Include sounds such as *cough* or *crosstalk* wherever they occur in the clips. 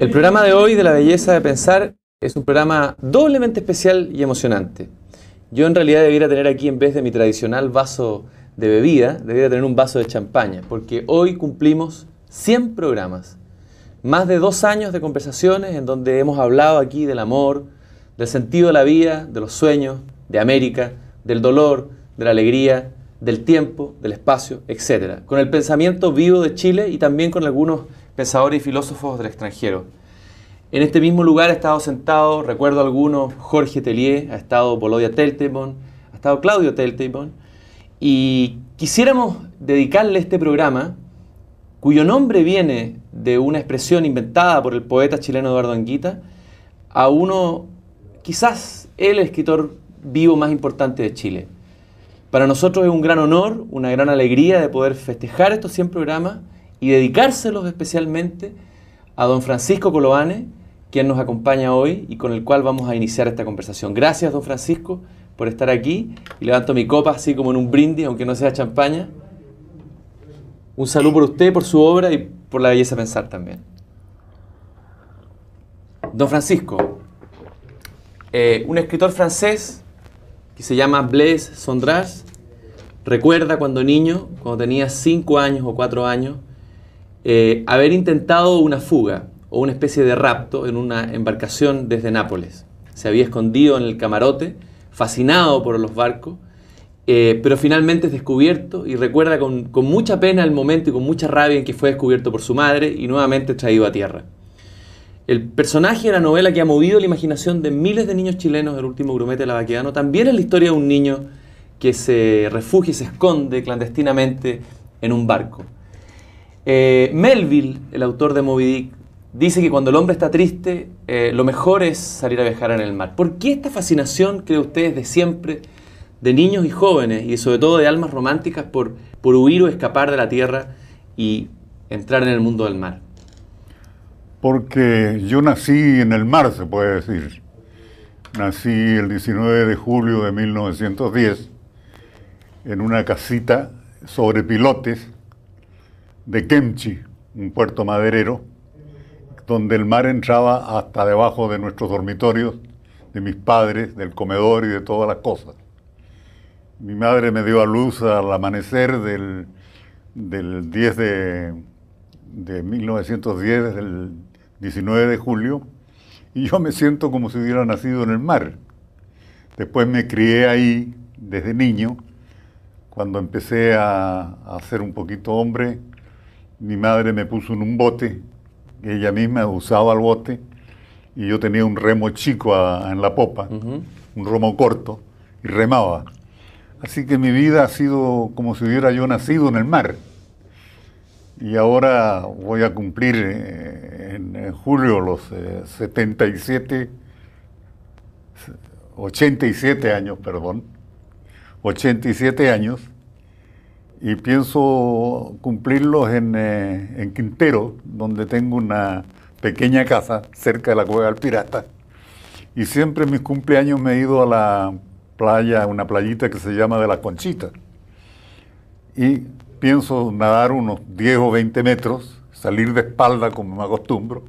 El programa de hoy de la belleza de pensar es un programa doblemente especial y emocionante. Yo en realidad debiera tener aquí, en vez de mi tradicional vaso de bebida, debiera tener un vaso de champaña, porque hoy cumplimos 100 programas, más de dos años de conversaciones en donde hemos hablado aquí del amor, del sentido de la vida, de los sueños, de América, del dolor, de la alegría, del tiempo, del espacio, etc. Con el pensamiento vivo de Chile y también con algunos pensadores y filósofos del extranjero. En este mismo lugar ha estado sentado, recuerdo algunos, Jorge Tellier, ha estado Polodia Teltemon, ha estado Claudio Teltemon, y quisiéramos dedicarle este programa, cuyo nombre viene de una expresión inventada por el poeta chileno Eduardo Anguita, a uno, quizás el escritor vivo más importante de Chile. Para nosotros es un gran honor, una gran alegría de poder festejar estos 100 programas y dedicárselos especialmente a don Francisco Coloane, quien nos acompaña hoy y con el cual vamos a iniciar esta conversación. Gracias, don Francisco, por estar aquí y levanto mi copa así como en un brindis, aunque no sea champaña. Un saludo por usted, por su obra y por la belleza pensar también. Don Francisco, eh, un escritor francés que se llama Blaise Sondras recuerda cuando niño, cuando tenía cinco años o cuatro años, eh, haber intentado una fuga o una especie de rapto en una embarcación desde Nápoles. Se había escondido en el camarote, fascinado por los barcos, eh, pero finalmente es descubierto y recuerda con, con mucha pena el momento y con mucha rabia en que fue descubierto por su madre y nuevamente traído a tierra. El personaje de la novela que ha movido la imaginación de miles de niños chilenos del último grumete de la Baquedano también es la historia de un niño que se refugia y se esconde clandestinamente en un barco. Eh, Melville, el autor de Moby Dick, dice que cuando el hombre está triste, eh, lo mejor es salir a viajar en el mar. ¿Por qué esta fascinación, creen ustedes, de siempre, de niños y jóvenes, y sobre todo de almas románticas, por, por huir o escapar de la tierra y entrar en el mundo del mar? Porque yo nací en el mar, se puede decir. Nací el 19 de julio de 1910 en una casita sobre pilotes de Kemchi, un puerto maderero, donde el mar entraba hasta debajo de nuestros dormitorios, de mis padres, del comedor y de todas las cosas. Mi madre me dio a luz al amanecer del, del 10 de, de 1910, del 19 de julio, y yo me siento como si hubiera nacido en el mar. Después me crié ahí desde niño, cuando empecé a, a ser un poquito hombre, mi madre me puso en un bote, ella misma usaba el bote, y yo tenía un remo chico en la popa, un remo corto, y remaba. Así que mi vida ha sido como si hubiera yo nacido en el mar. Y ahora voy a cumplir eh, en, julio los 77, eh, 87 años, perdón, 87 años y pienso cumplirlos eh, en, Quintero, donde tengo una pequeña casa cerca de la Cueva del Pirata. Y siempre en mis cumpleaños me he ido a la playa, una playita que se llama de la Conchita Y pienso nadar unos 10 o 20 metros, salir de espalda como me acostumbro,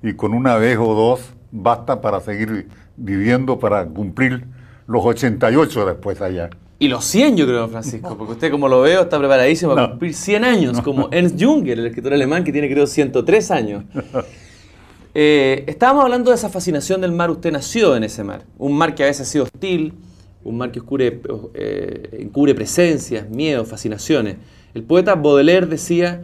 y con una vez o dos basta para seguir viviendo, para cumplir los 88 después allá. Y los 100, yo creo, Francisco, porque usted, como lo veo, está preparadísimo para cumplir 100 años, como Ernst Junger, el escritor alemán que tiene, creo, 103 años. Eh, estábamos hablando de esa fascinación del mar. Usted nació en ese mar, un mar que a veces ha sido hostil, un mar que oscure, eh, encubre presencias, miedos, fascinaciones. El poeta Baudelaire decía,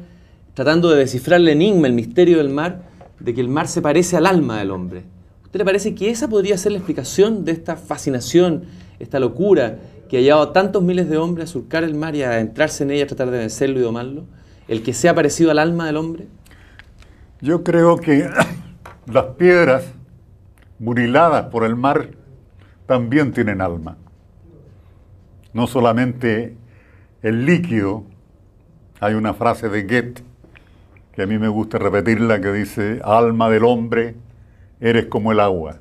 tratando de descifrar el enigma, el misterio del mar, de que el mar se parece al alma del hombre. ¿Usted le parece que esa podría ser la explicación de esta fascinación, esta locura? que ha llevado tantos miles de hombres a surcar el mar y a entrarse en ella, a tratar de vencerlo y domarlo, el que sea parecido al alma del hombre? Yo creo que *coughs* las piedras muriladas por el mar también tienen alma. No solamente el líquido, hay una frase de Goethe que a mí me gusta repetirla que dice, alma del hombre, eres como el agua,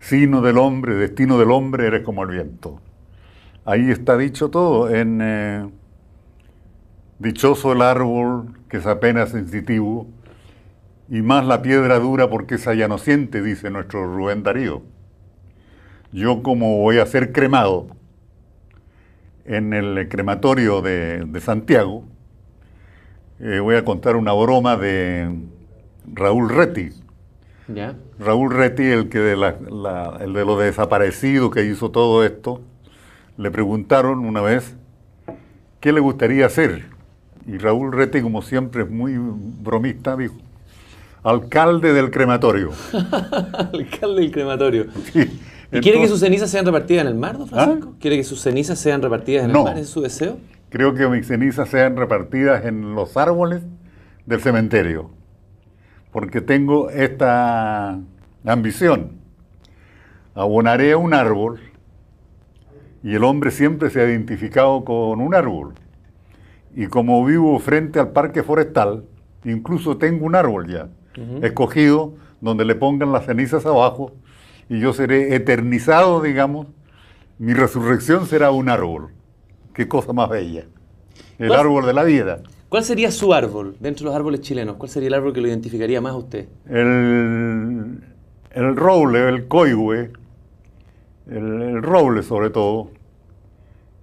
sino del hombre, destino del hombre, eres como el viento. Ahí está dicho todo. En eh, Dichoso el árbol que es apenas sensitivo, y más la piedra dura porque esa ya no siente, dice nuestro Rubén Darío. Yo como voy a ser cremado en el crematorio de, Santiago, eh, voy a contar una broma de Raúl Reti. Raúl Reti, el, que de la, el de los desaparecidos que hizo todo esto, le preguntaron una vez qué le gustaría hacer. Y Raúl Rete, como siempre, es muy bromista, dijo, alcalde del crematorio. *laughs* alcalde del crematorio. ¿Y quiere que sus cenizas sean repartidas en el mar, don ¿Ah? Francisco? ¿Quiere que sus cenizas sean repartidas en el mar? ¿Es su deseo? Creo que mis cenizas sean repartidas en los árboles del cementerio, porque tengo esta ambición. Abonaré un árbol y el hombre siempre se ha identificado con un árbol. Y como vivo frente al parque forestal, incluso tengo un árbol ya, escogido, donde le pongan las cenizas abajo, y yo seré eternizado, digamos. Mi resurrección será un árbol. Qué cosa más bella. El árbol de la vida. ¿Cuál sería su árbol dentro de los árboles chilenos? ¿Cuál sería el árbol que lo identificaría más a usted? El, el roble, el coigüe, el, roble sobre todo,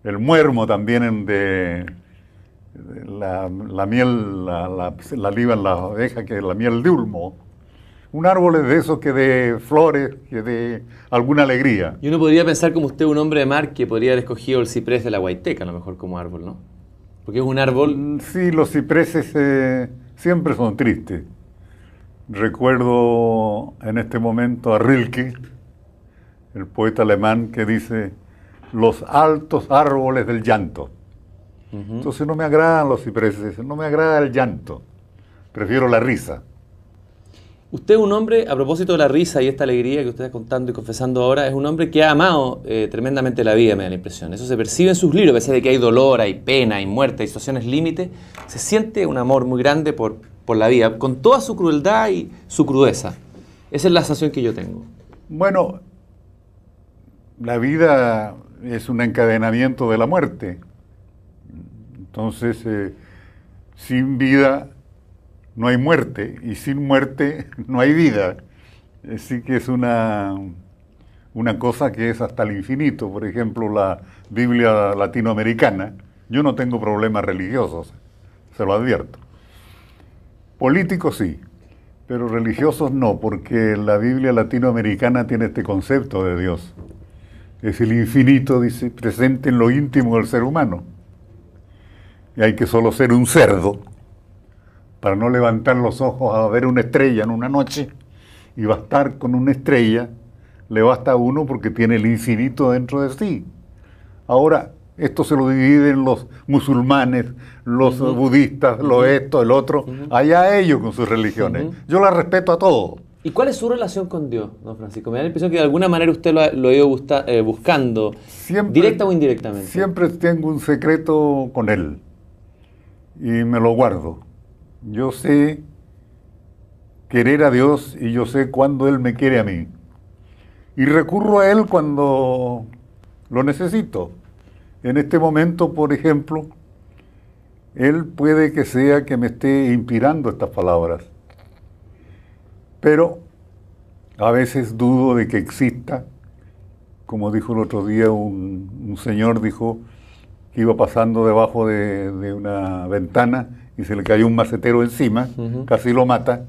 el muermo también de, la, miel, la, la, la en las abeja que es la miel de ulmo. Un árbol de esos que de flores, que de alguna alegría. Y uno podría pensar como usted, un hombre de mar, que podría haber escogido el ciprés de la Guaiteca, a lo mejor como árbol, ¿no? Porque es un árbol... Mm, sí, los cipreses eh, siempre son tristes. Recuerdo en este momento a Rilke, el poeta alemán que dice, los altos árboles del llanto. Entonces no me agradan los cipreses, no me agrada el llanto, prefiero la risa. Usted es un hombre, a propósito de la risa y esta alegría que usted está contando y confesando ahora, es un hombre que ha amado eh, tremendamente la vida, me da la impresión. Eso se percibe en sus libros, a pesar de que hay dolor, hay pena, hay muerte, hay situaciones límite, se siente un amor muy grande por, por la vida, con toda su crueldad y su crudeza. Esa es la sensación que yo tengo. Bueno, la vida es un encadenamiento de la muerte. Entonces, eh, sin vida no hay muerte y sin muerte *laughs* no hay vida. Así que es una, una cosa que es hasta el infinito. Por ejemplo, la Biblia latinoamericana. Yo no tengo problemas religiosos, se lo advierto. Políticos sí, pero religiosos no, porque la Biblia latinoamericana tiene este concepto de Dios es el infinito, dice, presente en lo íntimo del ser humano. Y hay que solo ser un cerdo para no levantar los ojos a ver una estrella en una noche y bastar con una estrella, le basta a uno porque tiene el infinito dentro de sí. Ahora, esto se lo dividen los musulmanes, los budistas, lo esto, el otro, allá ellos con sus religiones. Yo la respeto a todos ¿Y cuál es su relación con Dios, don Francisco? Me da la impresión que de alguna manera usted lo ha, ido eh, buscando, directa o indirectamente. Siempre tengo un secreto con Él y me lo guardo. Yo sé querer a Dios y yo sé cuándo Él me quiere a mí. Y recurro a Él cuando lo necesito. En este momento, por ejemplo, Él puede que sea que me esté inspirando estas palabras pero a veces dudo de que exista, como dijo el otro día un, señor, dijo que iba pasando debajo de, una ventana y se le cayó un macetero encima, casi lo mata.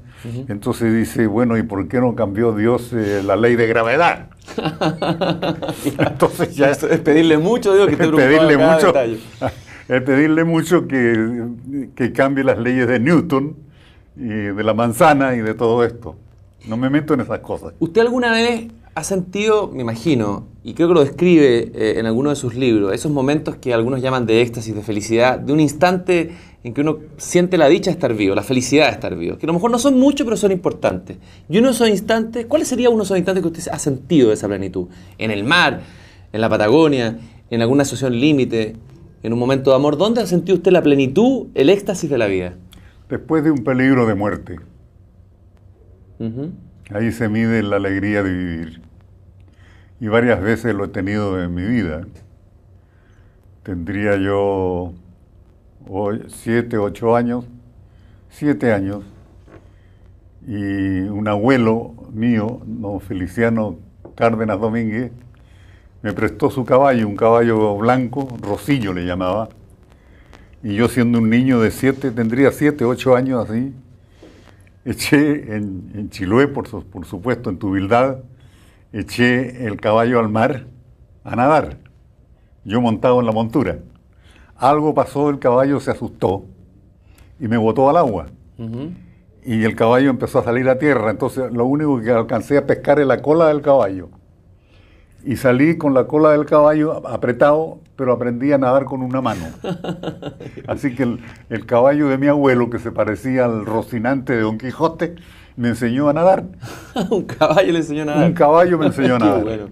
Entonces dice, bueno, ¿y por qué no cambió Dios eh, la ley de gravedad? *laughs* Entonces ya es, pedirle mucho, digo que te pedirle mucho, *laughs* Es pedirle mucho que, que cambie las leyes de Newton y de la manzana y de todo esto. No me meto en esas cosas. ¿Usted alguna vez ha sentido, me imagino, y creo que lo describe eh, en alguno de sus libros, esos momentos que algunos llaman de éxtasis, de felicidad, de un instante en que uno siente la dicha de estar vivo, la felicidad de estar vivo, que a lo mejor no son muchos, pero son importantes. Y uno de esos instantes, ¿cuáles serían uno de esos instantes que usted ha sentido de esa plenitud? En el mar, en la Patagonia, en alguna asociación límite, en un momento de amor, ¿dónde ha sentido usted la plenitud, el éxtasis de la vida? después de un peligro de muerte. Ahí se mide la alegría de vivir. Y varias veces lo he tenido en mi vida. Tendría yo hoy, siete, ocho años, siete años, y un abuelo mío, don Feliciano Cárdenas Domínguez, me prestó su caballo, un caballo blanco, Rosillo le llamaba, y yo siendo un niño de siete, tendría siete, ocho años así, eché en, en por, por supuesto, en Tubildad, eché el caballo al mar a nadar. Yo montado en la montura. Algo pasó, el caballo se asustó y me botó al agua. Y el caballo empezó a salir a tierra, entonces lo único que alcancé a pescar es la cola del caballo y salí con la cola del caballo apretado, pero aprendí a nadar con una mano. *laughs* Así que el, caballo de mi abuelo, que se parecía al rocinante de Don Quijote, me enseñó a nadar. *laughs* Un caballo le enseñó a nadar. Un caballo me enseñó a *laughs* nadar.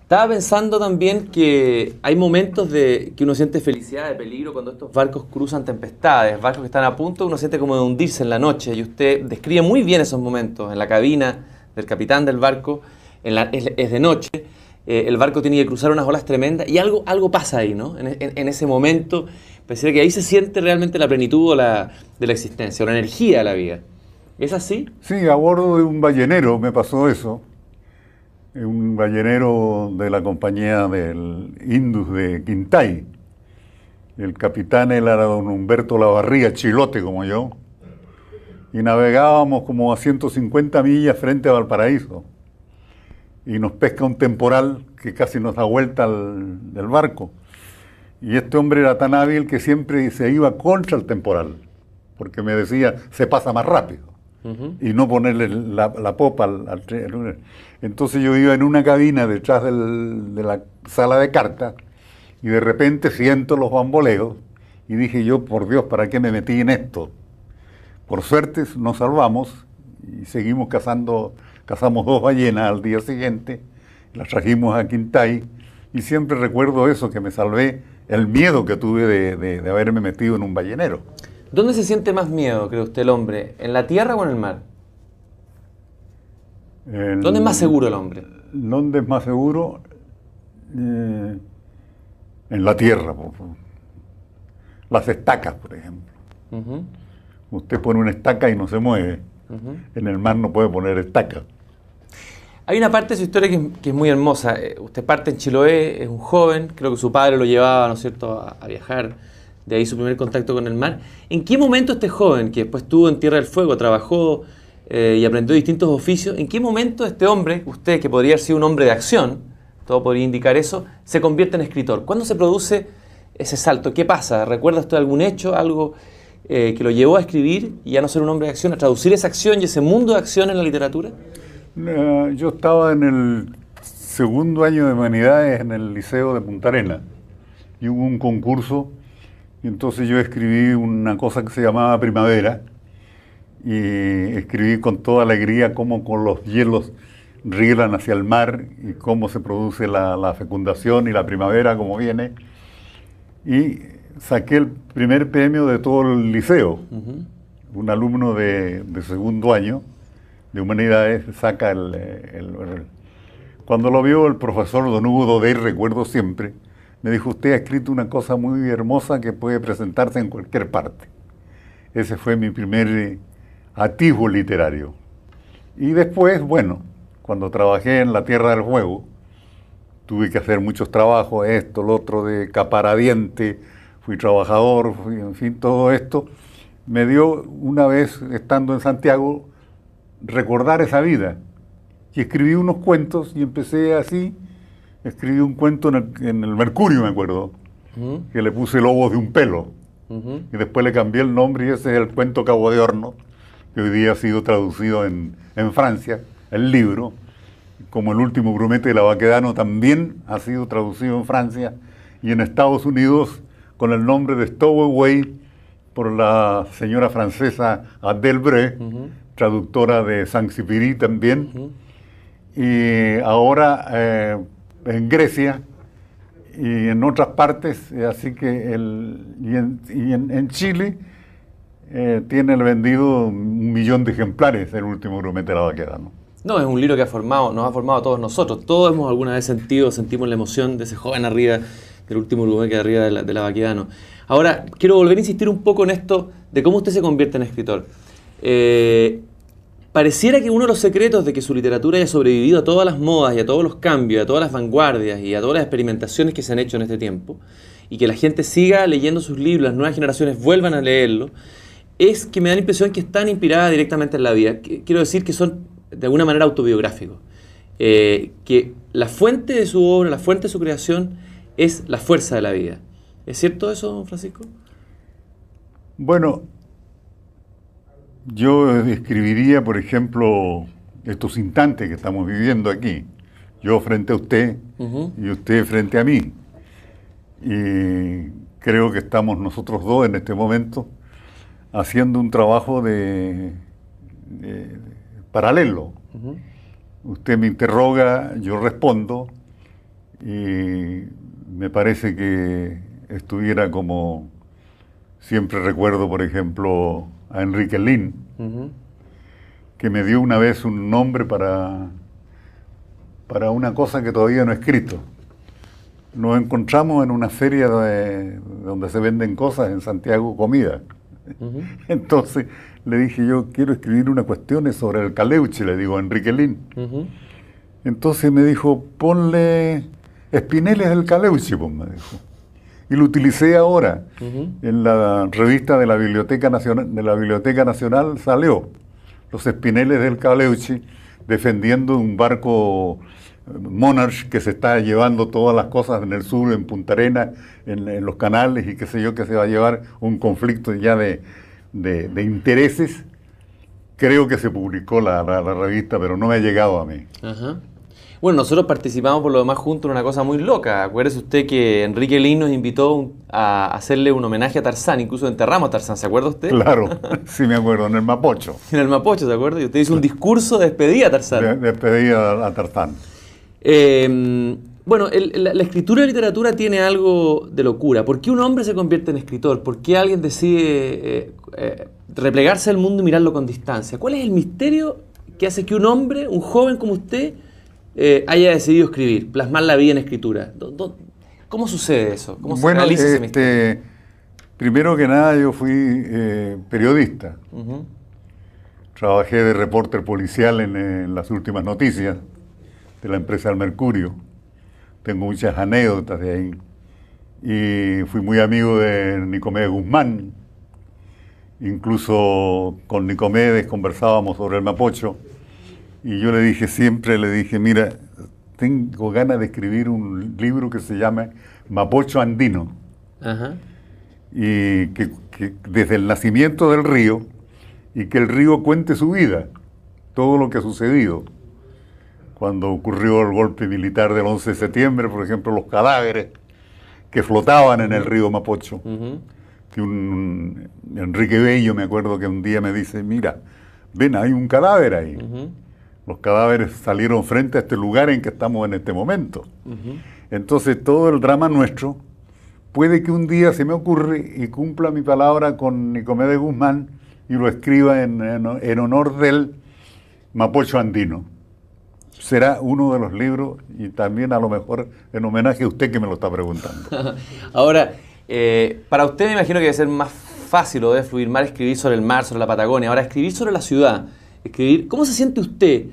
Estaba pensando también que hay momentos de que uno siente felicidad, de peligro, cuando estos barcos cruzan tempestades, barcos que están a punto, uno siente como de hundirse en la noche. Y usted describe muy bien esos momentos, en la cabina del capitán del barco es, de noche, eh, el barco tiene que cruzar unas olas tremendas y algo, algo pasa ahí, ¿no? En, ese momento, pareciera que ahí se siente realmente la plenitud de la existencia, la energía de la vida. ¿Es así? Sí, a bordo de un ballenero me pasó eso. Un ballenero de la compañía del Indus de Quintay. El capitán era don Humberto Lavarría, chilote como yo. Y navegábamos como a 150 millas frente a Valparaíso y nos pesca un temporal que casi nos da vuelta al, del barco. Y este hombre era tan hábil que siempre se iba contra el temporal, porque me decía, se pasa más rápido, y no ponerle la, popa al, Entonces yo iba en una cabina detrás del, de la sala de cartas, y de repente siento los bamboleos, y dije yo, por Dios, ¿para qué me metí en esto? Por suerte nos salvamos y seguimos cazando cazamos dos ballenas al día siguiente, las trajimos a Quintay, y siempre recuerdo eso, que me salvé el miedo que tuve de, haberme metido en un ballenero. ¿Dónde se siente más miedo, cree usted, el hombre? ¿En la tierra o en el mar? ¿Dónde es más seguro el hombre? ¿Dónde es más seguro? Eh, en la tierra, por favor. Las estacas, por ejemplo. Usted pone una estaca y no se mueve. En el mar no puede poner estacas. Hay una parte de su historia que, es muy hermosa. Eh, usted parte en Chiloé, es un joven, creo que su padre lo llevaba, ¿no es cierto?, a, viajar de ahí su primer contacto con el mar. ¿En qué momento este joven, que después estuvo en Tierra del Fuego, trabajó eh, y aprendió distintos oficios, en qué momento este hombre, usted que podría ser un hombre de acción, todo podría indicar eso, se convierte en escritor? ¿Cuándo se produce ese salto? ¿Qué pasa? ¿Recuerda usted algún hecho, algo eh, que lo llevó a escribir y a no ser un hombre de acción, a traducir esa acción y ese mundo de acción en la literatura? Eh, yo estaba en el segundo año de humanidades en el Liceo de Punta Arena y hubo un concurso y entonces yo escribí una cosa que se llamaba Primavera y escribí con toda alegría cómo con los hielos rielan hacia el mar y cómo se produce la, fecundación y la primavera, como viene. Y saqué el primer premio de todo el liceo, un alumno de, de segundo año de Humanidades saca el, Cuando lo vio el profesor Don Hugo Dodey, recuerdo siempre, me dijo, usted ha escrito una cosa muy hermosa que puede presentarse en cualquier parte. Ese fue mi primer eh, atisbo literario. Y después, bueno, cuando trabajé en La Tierra del Juego, tuve que hacer muchos trabajos, esto, lo otro, de caparadiente, fui trabajador, en fin, todo esto, me dio una vez, estando en Santiago, recordar esa vida. Y escribí unos cuentos y empecé así. Escribí un cuento en el, Mercurio, me acuerdo, que le puse Lobos de un pelo. Y después le cambié el nombre y ese es el cuento Cabo de Horno, que hoy día ha sido traducido en, en Francia, el libro. Como el último brumete de la Baquedano también ha sido traducido en Francia y en Estados Unidos con el nombre de Stowaway por la señora francesa Adèle Bré traductora de Sanxipirí también. Y ahora eh, en Grecia y en otras partes, eh, así que el, en, Chile eh, tiene vendido un millón de ejemplares el último volumen de la ¿no? No, es un libro que ha formado, nos ha formado a todos nosotros. Todos hemos alguna vez sentido, sentimos la emoción de ese joven arriba, del último volumen que arriba de la, de la Baquedano. Ahora, quiero volver a insistir un poco en esto de cómo usted se convierte en escritor. Eh, pareciera que uno de los secretos de que su literatura haya sobrevivido a todas las modas y a todos los cambios, a todas las vanguardias y a todas las experimentaciones que se han hecho en este tiempo, y que la gente siga leyendo sus libros, las nuevas generaciones vuelvan a leerlo, es que me da la impresión que están inspiradas directamente en la vida. Quiero decir que son de alguna manera autobiográficos. Eh, que la fuente de su obra, la fuente de su creación es la fuerza de la vida. ¿Es cierto eso, Francisco? Bueno, yo describiría, por ejemplo, estos instantes que estamos viviendo aquí. Yo frente a usted y usted frente a mí. Y creo que estamos nosotros dos en este momento haciendo un trabajo de, paralelo. Usted me interroga, yo respondo y me parece que estuviera como Siempre recuerdo, por ejemplo, a Enrique Lin, que me dio una vez un nombre para, para una cosa que todavía no he escrito. Nos encontramos en una feria donde se venden cosas en Santiago, comida. *laughs* Entonces le dije yo, quiero escribir unas cuestiones sobre el caleuche, le digo a Enrique Lin. Entonces me dijo, ponle espineles del caleuche, pues me dijo y lo utilicé ahora. En la revista de la Biblioteca Nacional, de la Biblioteca Nacional salió Los Espineles del Caleuchi defendiendo un barco eh, Monarch que se está llevando todas las cosas en el sur, en Punta Arena, en, los canales y qué sé yo, que se va a llevar un conflicto ya de, intereses. Creo que se publicó la, revista, pero no me ha llegado a mí. Bueno, nosotros participamos por lo demás juntos en una cosa muy loca. Acuérdese usted que Enrique Lin nos invitó a hacerle un homenaje a Tarzán, incluso enterramos a Tarzán, ¿se acuerda usted? Claro, *laughs* sí me acuerdo, en el Mapocho. En el Mapocho, ¿se acuerda? Y usted hizo un discurso de despedida a Tarzán. despedida a Tarzán. Em, bueno, la, escritura y la literatura tiene algo de locura. ¿Por qué un hombre se convierte en escritor? ¿Por qué alguien decide eh, eh, replegarse al mundo y mirarlo con distancia? ¿Cuál es el misterio que hace que un hombre, un joven como usted, eh, haya decidido escribir, plasmar la vida en escritura? ¿Cómo sucede eso? bueno, este, Primero que nada, yo fui eh, periodista. Trabajé de reporter policial en, las últimas noticias de la empresa El Mercurio. Tengo muchas anécdotas de ahí. Y fui muy amigo de Nicomedes Guzmán. Incluso con Nicomedes conversábamos sobre el Mapocho y yo le dije siempre, le dije, mira, tengo ganas de escribir un libro que se llama Mapocho Andino. Y que, desde el nacimiento del río, y que el río cuente su vida, todo lo que ha sucedido. Cuando ocurrió el golpe militar del 11 de septiembre, por ejemplo, los cadáveres que flotaban en el río Mapocho. Enrique Bello, me acuerdo que un día me dice, mira, ven, hay un cadáver ahí. Los cadáveres salieron frente a este lugar en que estamos en este momento. Entonces todo el drama nuestro puede que un día se me ocurra y cumpla mi palabra con Nicomedes de Guzmán y lo escriba en, honor del Mapocho Andino. Será uno de los libros y también a lo mejor en homenaje a usted que me lo está preguntando. *laughs* Ahora, eh, para usted me imagino que debe ser más fácil o debe fluir más escribir sobre el mar, sobre la Patagonia. Ahora, escribir sobre la ciudad. ¿Cómo se siente usted,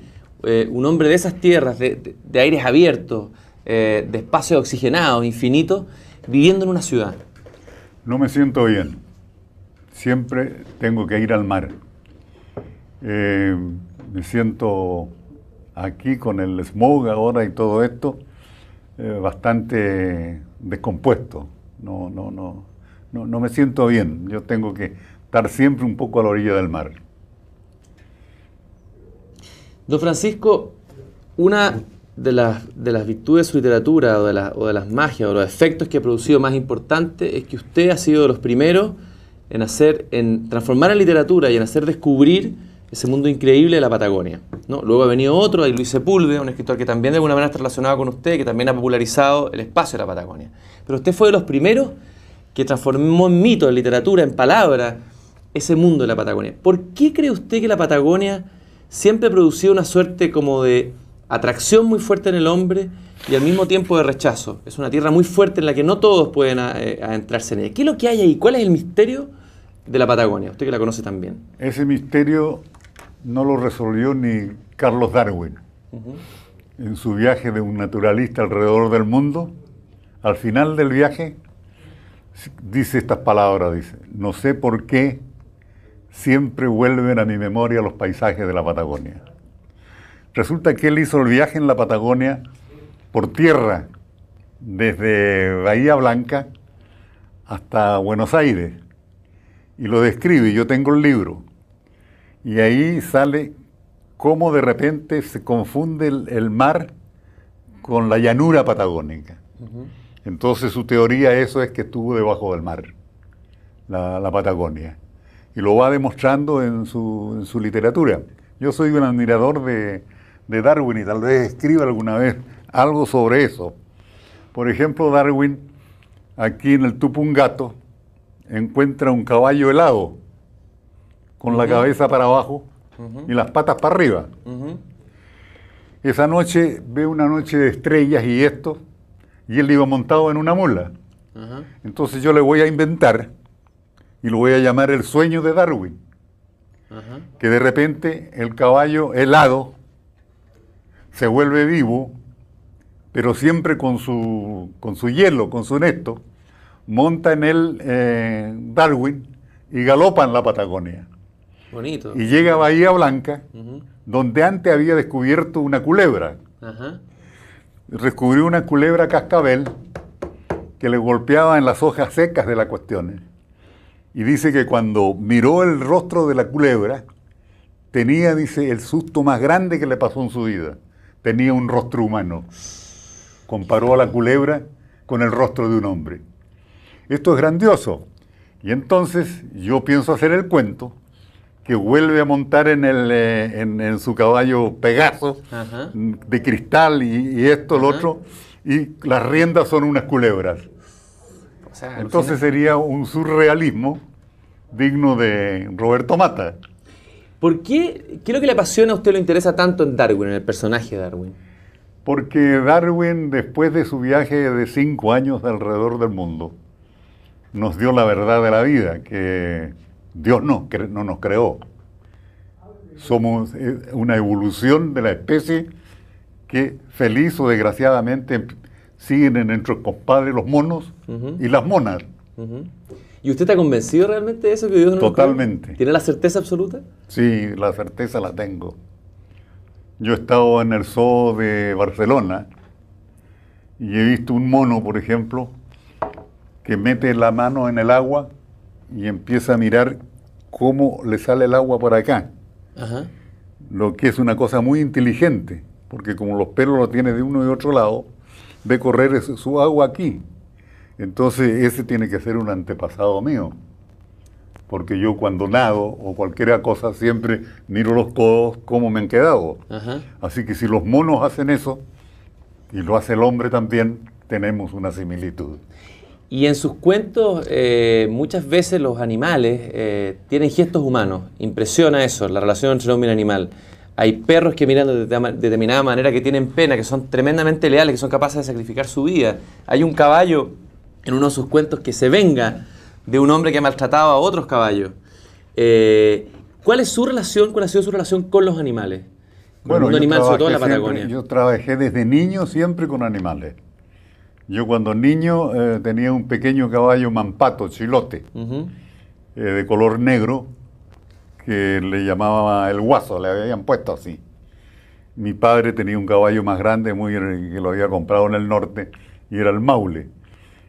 eh, un hombre de esas tierras, de, aires abiertos, eh, de espacios oxigenados, infinitos, viviendo en una ciudad? No me siento bien. Siempre tengo que ir al mar. Eh, me siento aquí con el smog ahora y todo esto bastante descompuesto. No, no, no, no, no me siento bien. Yo tengo que estar siempre un poco a la orilla del mar. Don Francisco, una de las, virtudes de su literatura o de, las magias o los efectos que ha producido más importante es que usted ha sido de los primeros en hacer, en transformar la literatura y en hacer descubrir ese mundo increíble de la Patagonia. ¿no? Luego ha venido otro, hay Luis Sepúlveda, un escritor que también de alguna manera está relacionado con usted, que también ha popularizado el espacio de la Patagonia. Pero usted fue de los primeros que transformó en mito, en literatura, en palabra, ese mundo de la Patagonia. ¿Por qué cree usted que la Patagonia siempre producido una suerte como de atracción muy fuerte en el hombre y al mismo tiempo de rechazo. Es una tierra muy fuerte en la que no todos pueden eh, entrarse. en ella. ¿Qué es lo que hay ahí? ¿Cuál es el misterio de la Patagonia? Usted que la conoce también. Ese misterio no lo resolvió ni Carlos Darwin. En su viaje de un naturalista alrededor del mundo, al final del viaje, dice estas palabras, dice, no sé por qué siempre vuelven a mi memoria los paisajes de la Patagonia. Resulta que él hizo el viaje en la Patagonia por tierra, desde Bahía Blanca hasta Buenos Aires, y lo describe, yo tengo el libro, y ahí sale cómo de repente se confunde el, mar con la llanura patagónica. Entonces su teoría eso es que estuvo debajo del mar, la Patagonia y lo va demostrando en su, literatura. Yo soy un admirador de, Darwin y tal vez escriba alguna vez algo sobre eso. Por ejemplo, Darwin, aquí en el Tupungato, encuentra un caballo helado, con la cabeza para abajo y las patas para arriba. Esa noche ve una noche de estrellas y esto, y él iba montado en una mula. Entonces yo le voy a inventar y lo voy a llamar el sueño de Darwin. Que de repente el caballo helado se vuelve vivo, pero siempre con su, con su hielo, con su neto, monta en él eh, Darwin y galopa en la Patagonia. Bonito. Y llega a Bahía Blanca, donde antes había descubierto una culebra. Descubrió una culebra cascabel que le golpeaba en las hojas secas de las cuestión. Y dice que cuando miró el rostro de la culebra, tenía, dice, el susto más grande que le pasó en su vida. Tenía un rostro humano. Comparó a la culebra con el rostro de un hombre. Esto es grandioso. Y entonces yo pienso hacer el cuento que vuelve a montar en, eh, en, su caballo Pegaso de cristal y, esto, lo otro, y las riendas son unas culebras. Entonces sería un surrealismo digno de Roberto Mata. ¿Por qué? creo que le apasiona a usted lo interesa tanto en Darwin, en el personaje de Darwin? Porque Darwin, después de su viaje de cinco años alrededor del mundo, nos dio la verdad de la vida, que Dios no, no nos creó. Somos eh, una evolución de la especie que feliz o desgraciadamente siguen en nuestros compadres los monos y las monas. ¿Y usted está convencido realmente de eso que Dios Totalmente. ¿Tiene la certeza absoluta? Sí, la certeza la tengo. Yo he estado en el zoo de Barcelona y he visto un mono, por ejemplo, que mete la mano en el agua y empieza a mirar cómo le sale el agua por acá. Lo que es una cosa muy inteligente, porque como los pelos lo tiene de uno y otro lado, ve correr su agua aquí. Entonces ese tiene que ser un antepasado mío, porque yo cuando nado o cualquier cosa siempre miro los codos cómo me han quedado. Así que si los monos hacen eso, y lo hace el hombre también, tenemos una similitud. Y en sus cuentos eh, muchas veces los animales eh, tienen gestos humanos, impresiona eso, la relación entre hombre y animal. Hay perros que miran de determinada manera que tienen pena, que son tremendamente leales, que son capaces de sacrificar su vida. Hay un caballo en uno de sus cuentos que se venga de un hombre que maltrataba a otros caballos. Eh, ¿Cuál es su relación, cuál ha sido su relación con los animales? bueno, yo trabajé desde niño siempre con animales. Yo cuando niño eh, tenía un pequeño caballo mampato, chilote, eh, de color negro, que le llamaba el guaso, le habían puesto así. Mi padre tenía un caballo más grande, muy que lo había comprado en el norte, y era el maule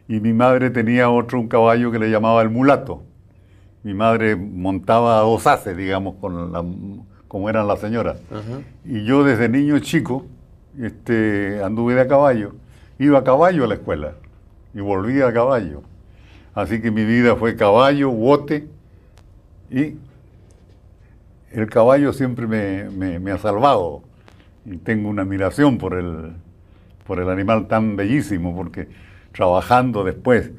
y mi madre tenía otro, un caballo que le llamaba el mulato. Mi madre montaba a dos haces, digamos, con la, como eran las señoras. Y yo desde niño chico este, anduve de a caballo. Iba a caballo a la escuela y volvía a caballo. Así que mi vida fue caballo, bote y el caballo siempre me, ha salvado. Y tengo una admiración por el, por el animal tan bellísimo, porque trabajando después.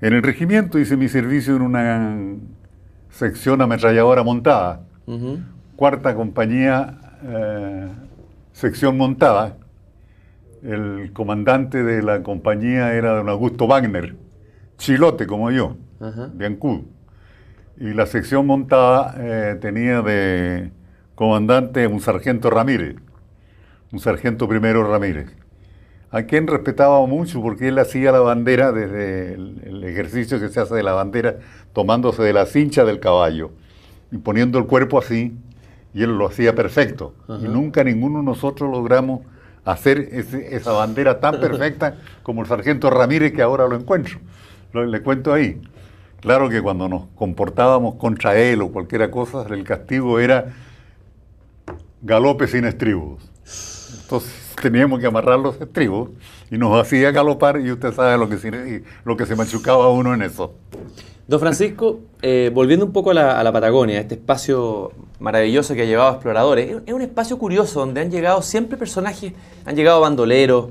En el regimiento hice mi servicio en una sección ametralladora montada, cuarta compañía, eh, sección montada. El comandante de la compañía era don Augusto Wagner, chilote como yo, de Ancud. Y la sección montada eh, tenía de comandante un sargento Ramírez, un sargento primero Ramírez a quien respetaba mucho porque él hacía la bandera desde el, ejercicio que se hace de la bandera, tomándose de la cincha del caballo y poniendo el cuerpo así, y él lo hacía perfecto. Y nunca ninguno de nosotros logramos hacer esa bandera tan *laughs* perfecta como el sargento Ramírez que ahora lo encuentro. le cuento ahí. Claro que cuando nos comportábamos contra él o cualquier cosa, el castigo era galope sin estribos. Entonces teníamos que amarrar los estribos y nos hacía galopar y usted sabe lo que, se, lo que se machucaba uno en eso. Don Francisco, eh, volviendo un poco a la, a Patagonia, este espacio maravilloso que ha llevado exploradores, es un espacio curioso donde han llegado siempre personajes, han llegado bandoleros,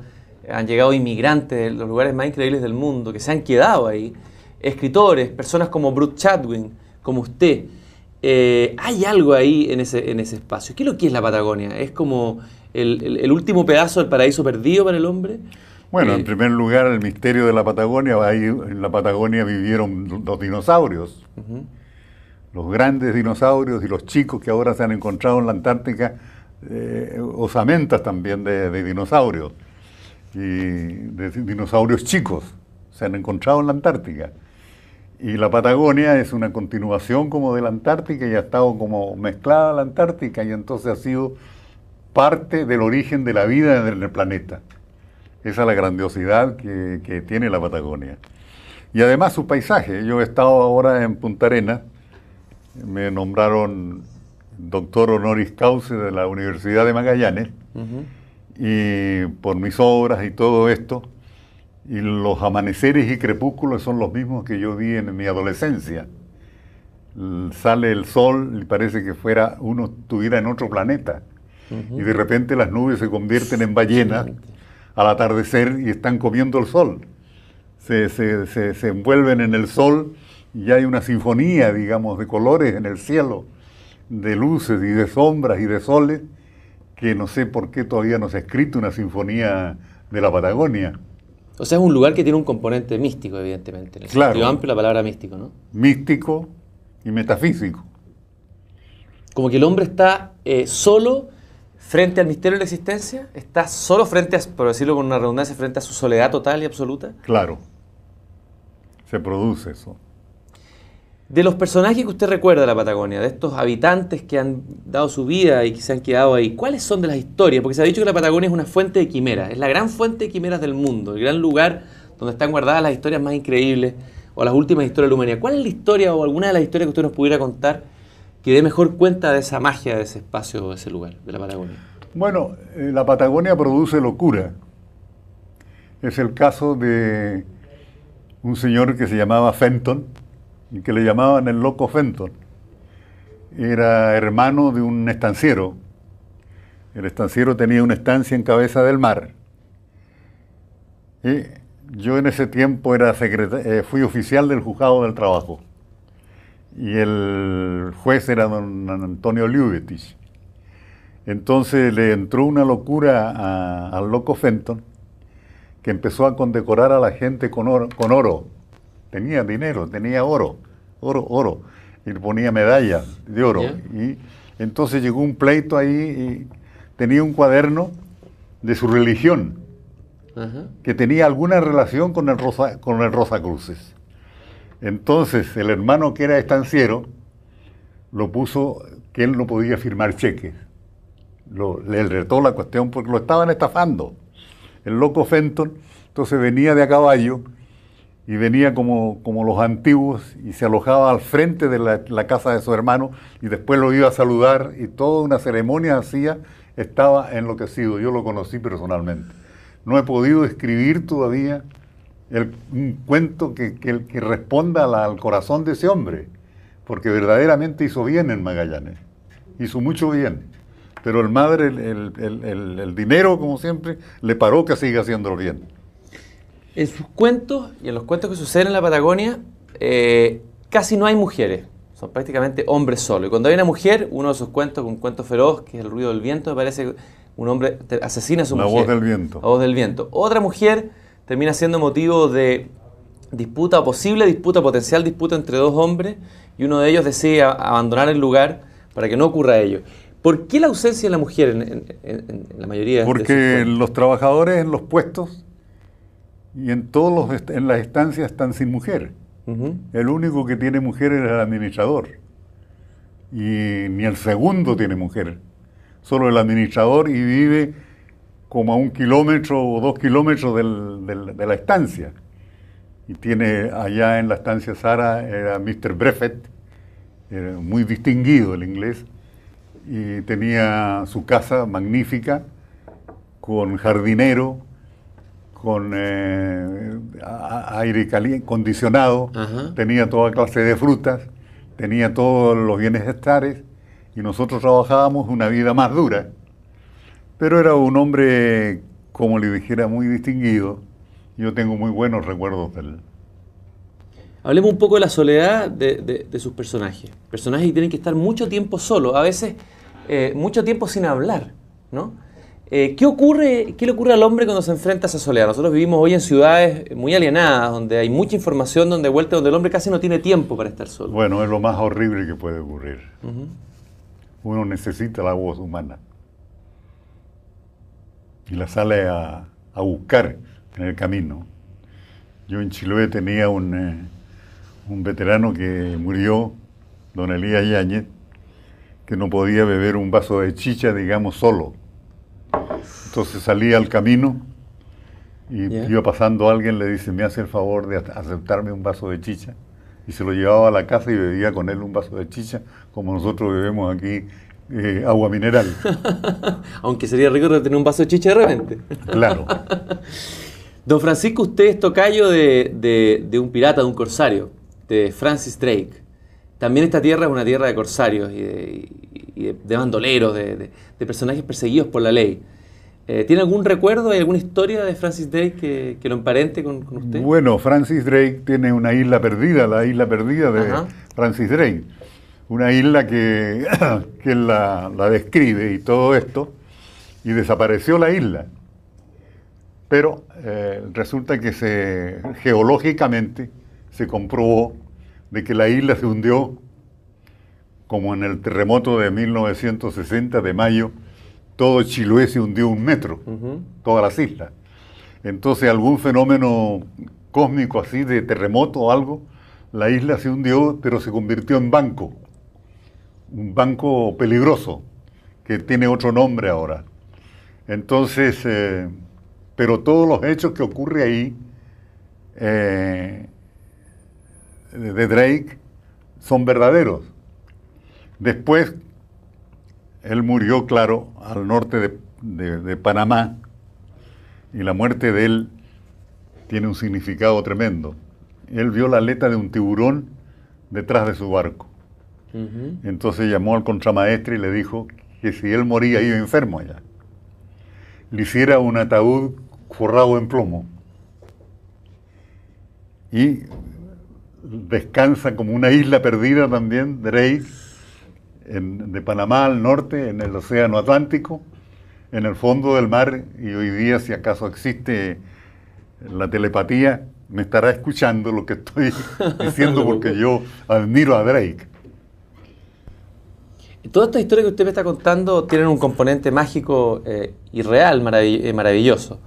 han llegado inmigrantes de los lugares más increíbles del mundo, que se han quedado ahí, escritores, personas como Bruce Chadwin, como usted. Eh, hay algo ahí en ese, en ese espacio. ¿Qué es lo que es la Patagonia? ¿Es como el, último pedazo del paraíso perdido para el hombre? Bueno, en eh, primer lugar, el misterio de la Patagonia. Ahí en la Patagonia vivieron los dinosaurios. Los grandes dinosaurios y los chicos que ahora se han encontrado en la Antártica, eh, osamentas también de, de dinosaurios. Y de dinosaurios chicos se han encontrado en la Antártica. Y la Patagonia es una continuación como de la Antártica y ha estado como mezclada la Antártica y entonces ha sido parte del origen de la vida en el planeta. Esa es la grandiosidad que, tiene la Patagonia. Y además su paisaje. Yo he estado ahora en Punta Arenas, me nombraron doctor honoris causa de la Universidad de Magallanes y por mis obras y todo esto y los amaneceres y crepúsculos son los mismos que yo vi en mi adolescencia. Sale el sol y parece que fuera uno estuviera en otro planeta. Y de repente las nubes se convierten en ballenas al atardecer y están comiendo el sol. Se, se, se, envuelven en el sol y hay una sinfonía, digamos, de colores en el cielo, de luces y de sombras y de soles, que no sé por qué todavía no se ha escrito una sinfonía de la Patagonia. O sea, es un lugar que tiene un componente místico, evidentemente. En el amplio la palabra místico, ¿no? Místico y metafísico. Como que el hombre está eh, solo frente al misterio de la existencia, está solo frente, a, por decirlo con una redundancia, frente a su soledad total y absoluta. Claro. Se produce eso. De los personajes que usted recuerda de la Patagonia, de estos habitantes que han dado su vida y que se han quedado ahí, ¿cuáles son de las historias? Porque se ha dicho que la Patagonia es una fuente de quimeras, es la gran fuente de quimeras del mundo, el gran lugar donde están guardadas las historias más increíbles o las últimas historias de humanidad. ¿Cuál es la historia o alguna de las historias que usted nos pudiera contar que dé mejor cuenta de esa magia, de ese espacio, de ese lugar, de la Patagonia? Bueno, eh, la Patagonia produce locura. Es el caso de un señor que se llamaba Fenton que le llamaban el loco Fenton. Era hermano de un estanciero. El estanciero tenía una estancia en Cabeza del Mar. Y yo en ese tiempo era eh, fui oficial del juzgado del trabajo. Y el juez era don Antonio Liubetich. Entonces le entró una locura al loco Fenton, que empezó a condecorar a la gente con con oro tenía dinero, tenía oro, oro, oro, y le ponía medallas de oro. Y entonces llegó un pleito ahí y tenía un cuaderno de su religión, que tenía alguna relación con el, Rosa, con el cruces Entonces el hermano que era estanciero lo puso que él no podía firmar cheques. le retó la cuestión porque lo estaban estafando. El loco Fenton entonces venía de a caballo y venía como, como, los antiguos y se alojaba al frente de la, casa de su hermano y después lo iba a saludar y toda una ceremonia hacía, estaba enloquecido. Yo lo conocí personalmente. No he podido escribir todavía un cuento que, responda al corazón de ese hombre, porque verdaderamente hizo bien en Magallanes, hizo mucho bien. Pero el madre, el, el dinero, como siempre, le paró que siga haciéndolo bien en sus cuentos y en los cuentos que suceden en la Patagonia, eh, casi no hay mujeres. Son prácticamente hombres solos. Y cuando hay una mujer, uno de sus cuentos, un cuento feroz, que es El ruido del viento, me parece un hombre asesina a su mujer. La voz del viento. La voz del viento. Otra mujer termina siendo motivo de disputa posible, disputa potencial, disputa entre dos hombres, y uno de ellos decide abandonar el lugar para que no ocurra ello. ¿Por qué la ausencia de la mujer en, la mayoría de la mayoría Porque los trabajadores en los puestos y en, todos en las estancias están sin mujer. El único que tiene mujer es el administrador. Y ni el segundo tiene mujer. Solo el administrador y vive como a un kilómetro o dos kilómetros de la estancia. Y tiene allá en la estancia Sara, era Mr. Breffett, muy distinguido el inglés, y tenía su casa magnífica, con jardinero, con eh, aire acondicionado, tenía toda clase de frutas, tenía todos los bienes estares y nosotros trabajábamos una vida más dura. Pero era un hombre, como le dijera, muy distinguido. Yo tengo muy buenos recuerdos de él. Hablemos un poco de la soledad de, sus personajes. Personajes que tienen que estar mucho tiempo solos, a veces eh, mucho tiempo sin hablar, ¿no? Eh, ¿qué, ocurre, ¿Qué le ocurre al hombre cuando se enfrenta a esa soledad? Nosotros vivimos hoy en ciudades muy alienadas, donde hay mucha información, donde vuelta, donde el hombre casi no tiene tiempo para estar solo. Bueno, es lo más horrible que puede ocurrir. Uno necesita la voz humana y la sale a, buscar en el camino. Yo en Chiloé tenía un, eh, un veterano que murió, don Elías Yáñez, que no podía beber un vaso de chicha, digamos, solo se salía al camino y iba pasando alguien, le dice, me hace el favor de aceptarme un vaso de chicha. Y se lo llevaba a la casa y bebía con él un vaso de chicha, como nosotros bebemos aquí eh, agua mineral. *laughs* Aunque sería rico tener un vaso de chicha de repente. claro. *laughs* Don Francisco, usted es tocayo de, un pirata, de un corsario, de Francis Drake. También esta tierra es una tierra de corsarios y de bandoleros, de, personajes perseguidos por la ley. Eh, ¿Tiene algún recuerdo, y alguna historia de Francis Drake que, lo emparente con, usted? Bueno, Francis Drake tiene una isla perdida, la isla perdida de Francis Drake. Una isla que, *coughs* que la, describe y todo esto, y desapareció la isla. Pero eh, resulta que se, geológicamente se comprobó de que la isla se hundió como en el terremoto de 1960 de mayo todo Chiloé se hundió un metro, todas las islas. Entonces algún fenómeno cósmico así, de terremoto o algo, la isla se hundió, pero se convirtió en banco, un banco peligroso, que tiene otro nombre ahora. Entonces, eh, pero todos los hechos que ocurre ahí eh, de Drake son verdaderos. Después, él murió, claro, al norte de, Panamá y la muerte de él tiene un significado tremendo. Él vio la aleta de un tiburón detrás de su barco. Entonces llamó al contramaestre y le dijo que si él moría iba enfermo allá. Le hiciera un ataúd forrado en plomo. Y descansa como una isla perdida también, Drake, de Panamá al norte, en el Océano Atlántico, en el fondo del mar, y hoy día, si acaso existe la telepatía, me estará escuchando lo que estoy *laughs* diciendo porque yo admiro a Drake. Toda esta historia que usted me está contando tiene un componente mágico eh, y real eh, maravilloso.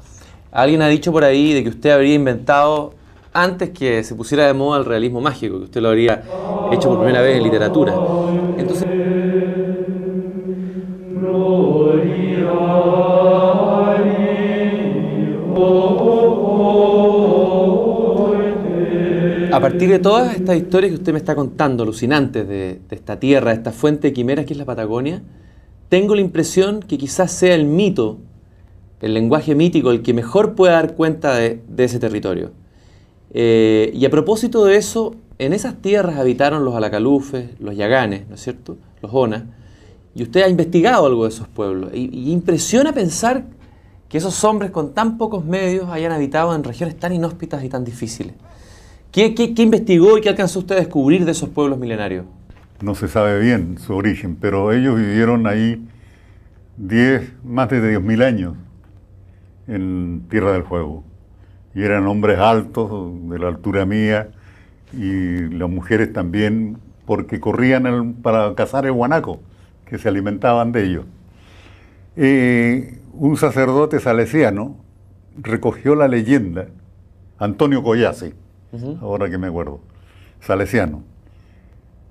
Alguien ha dicho por ahí de que usted habría inventado antes que se pusiera de moda el realismo mágico, que usted lo habría hecho por primera vez en literatura. A partir de todas estas historias que usted me está contando, alucinantes, de, esta tierra, de esta fuente de quimeras que es la Patagonia, tengo la impresión que quizás sea el mito, el lenguaje mítico, el que mejor pueda dar cuenta de, ese territorio. Eh, y a propósito de eso, en esas tierras habitaron los alacalufes, los yaganes, ¿no es cierto? Los onas. Y usted ha investigado algo de esos pueblos. y, impresiona pensar que esos hombres con tan pocos medios hayan habitado en regiones tan inhóspitas y tan difíciles. ¿Qué, investigó y qué alcanzó usted a descubrir de esos pueblos milenarios? No se sabe bien su origen, pero ellos vivieron ahí más de 10.000 años en Tierra del Fuego. Y eran hombres altos, de la altura mía, y las mujeres también, porque corrían para cazar el guanaco, que se alimentaban de ellos. Eh, un sacerdote salesiano recogió la leyenda, Antonio Collase, ahora que me acuerdo, salesiano,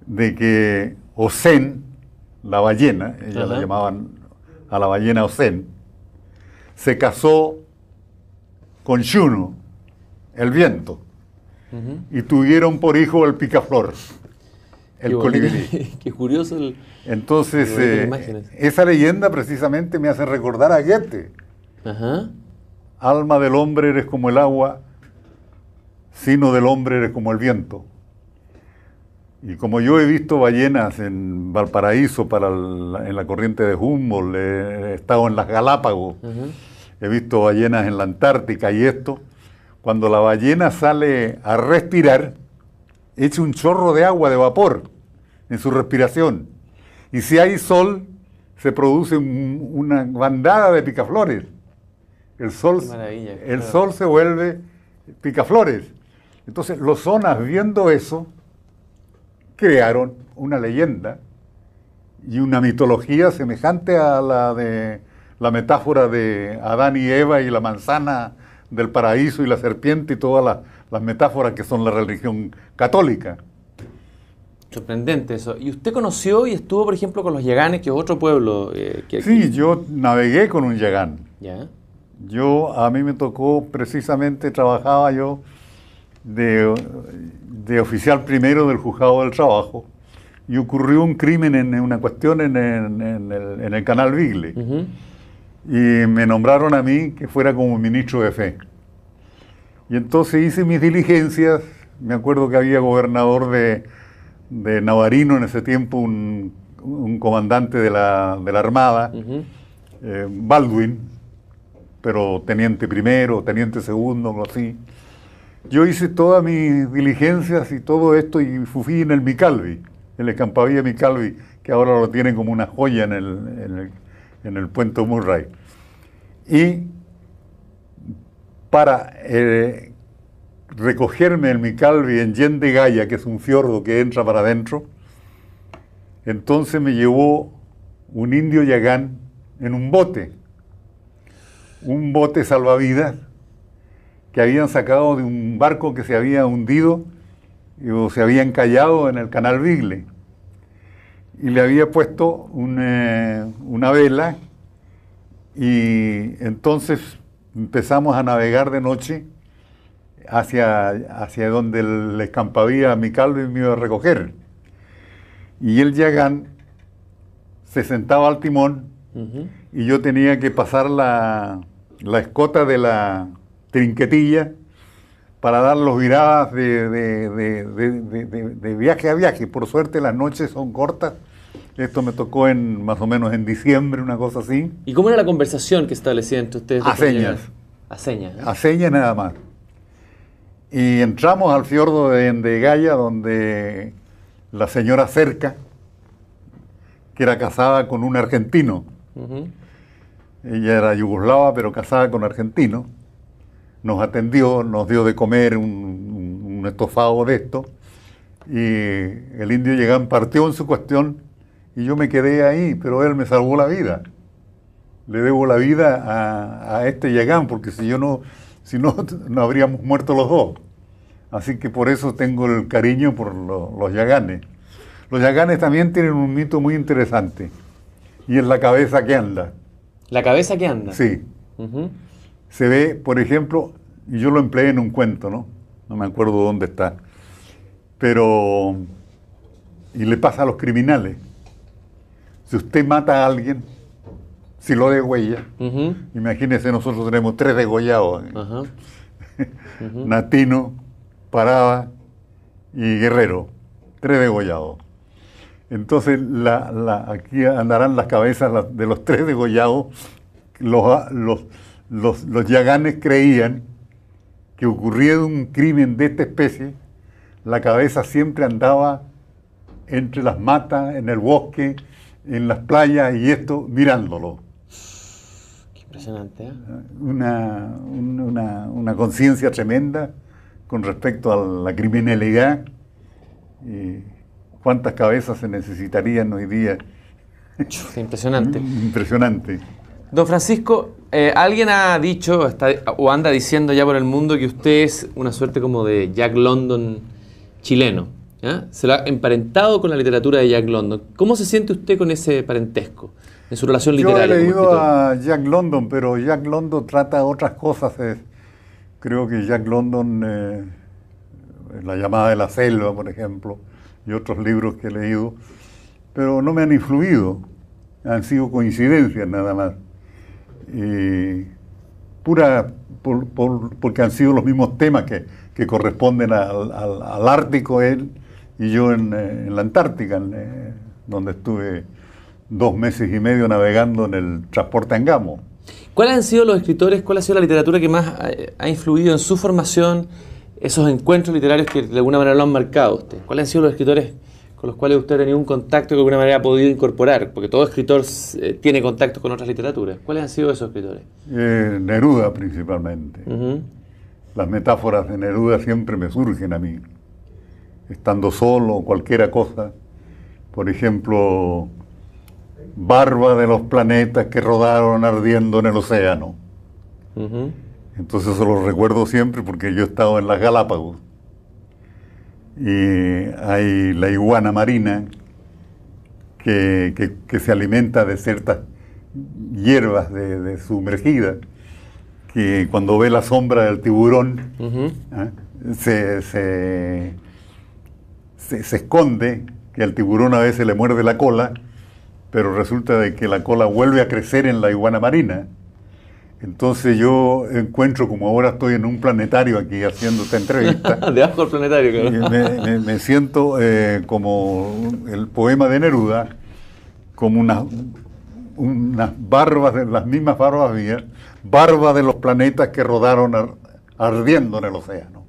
de que Osen, la ballena, ella la llamaban a la ballena Osen, se casó con Shuno, el viento, y tuvieron por hijo el picaflor, el colibrí. *laughs* Qué curioso el, Entonces, eh, esa leyenda precisamente me hace recordar a Goethe. Alma del hombre eres como el agua, sino del hombre eres como el viento. Y como yo he visto ballenas en Valparaíso, en la corriente de Humboldt, he estado en las Galápagos, he visto ballenas en la Antártica y esto, cuando la ballena sale a respirar, echa un chorro de agua de vapor en su respiración. Y si hay sol, se produce una bandada de picaflores. El sol, el sol se vuelve picaflores. Entonces los zonas viendo eso crearon una leyenda y una mitología semejante a la de la metáfora de Adán y Eva y la manzana del paraíso y la serpiente y todas las, metáforas que son la religión católica. Sorprendente eso. ¿Y usted conoció y estuvo, por ejemplo, con los yeganes, que es otro pueblo? Eh, sí, yo navegué con un yagán. Yo, a mí me tocó, precisamente trabajaba yo de, de, oficial primero del juzgado del trabajo y ocurrió un crimen en una cuestión en, en, el, canal Vigle. Y me nombraron a mí que fuera como ministro de fe. Y entonces hice mis diligencias. Me acuerdo que había gobernador de, de Navarino en ese tiempo, un, un comandante de la, de la Armada, eh, Baldwin, pero teniente primero, teniente segundo, algo así. Yo hice todas mis diligencias y todo esto y fui en el Micalvi, en la Campavilla Micalvi, que ahora lo tienen como una joya en el, en el, puente Murray. Y para eh, recogerme el Micalvi en Yen de que es un fiordo que entra para adentro, entonces me llevó un indio yagán en un bote, un bote salvavidas que habían sacado de un barco que se había hundido o se habían callado en el canal Bigle. Y le había puesto eh, una vela y entonces empezamos a navegar de noche hacia, hacia donde le escampavía mi calvo y me iba a recoger. Y el Yagán se sentaba al timón y yo tenía que pasar la escota de la, trinquetilla para dar los viradas de, viaje a viaje. Por suerte las noches son cortas. Esto me tocó en más o menos en diciembre, una cosa así. ¿Y cómo era la conversación que establecían entre ustedes? A señas. A señas. A señas nada más. Y entramos al fiordo de, Gaya, donde la señora Cerca, que era casada con un argentino, ella era yugoslava, pero casada con argentino, nos atendió, nos dio de comer un, estofado de esto. Y el indio Yagán partió en su cuestión y yo me quedé ahí, pero él me salvó la vida. Le debo la vida a, este Yagán, porque si yo no, si no, no habríamos muerto los dos. Así que por eso tengo el cariño por los Yaganes. Los Yaganes también tienen un mito muy interesante, y es la cabeza que anda. ¿La cabeza que anda? Sí se ve, por ejemplo, y yo lo empleé en un cuento, ¿no? No me acuerdo dónde está. Pero, y le pasa a los criminales. Si usted mata a alguien, si lo de huella, imagínese, nosotros tenemos tres degollados. *laughs* Natino, Parada y Guerrero, tres degollados. Entonces, la, aquí andarán las cabezas de los tres degollados, los los, yaganes creían que ocurriendo un crimen de esta especie, la cabeza siempre andaba entre las matas, en el bosque, en las playas y esto, mirándolo. Qué impresionante. ¿eh? Una, conciencia tremenda con respecto a la criminalidad. ¿Cuántas cabezas se necesitarían hoy día? Impresionante. *laughs* Impresionante. Don Francisco, eh, alguien ha dicho o anda diciendo ya por el mundo que usted es una suerte como de Jack London chileno. Se lo ha emparentado con la literatura de Jack London. ¿Cómo se siente usted con ese parentesco? En su relación literaria. Yo he leído a Jack London, pero Jack London trata otras cosas. creo que Jack London, eh, La llamada de la selva, por ejemplo, y otros libros que he leído, pero no me han influido. Han sido coincidencias nada más y pura, por, porque han sido los mismos temas que, que corresponden al, al, Ártico él y yo en, eh, la Antártica, eh, donde estuve dos meses y medio navegando en el transporte Angamo. ¿Cuáles han sido los escritores, cuál ha sido la literatura que más eh, ha, influido en su formación, esos encuentros literarios que de alguna manera lo han marcado usted? ¿Cuáles han sido los escritores con los cuales usted ha tenido un contacto que de alguna manera ha podido incorporar, porque todo escritor eh, tiene contacto con otras literaturas. ¿Cuáles han sido esos escritores? Eh, Neruda principalmente. Las metáforas de Neruda siempre me surgen a mí, estando solo, cualquiera cosa. Por ejemplo, barba de los planetas que rodaron ardiendo en el océano. Entonces eso los recuerdo siempre porque yo he estado en las Galápagos y hay la iguana marina que, se alimenta de ciertas hierbas de, sumergida, que cuando ve la sombra del tiburón ¿ah? se, esconde, que al tiburón a veces le muerde la cola, pero resulta de que la cola vuelve a crecer en la iguana marina entonces yo encuentro, como ahora estoy en un planetario aquí haciendo esta entrevista. *laughs* de planetario, me, siento eh, como el poema de Neruda, como unas, unas barbas, las mismas barbas mías, barbas de los planetas que rodaron ardiendo en el océano.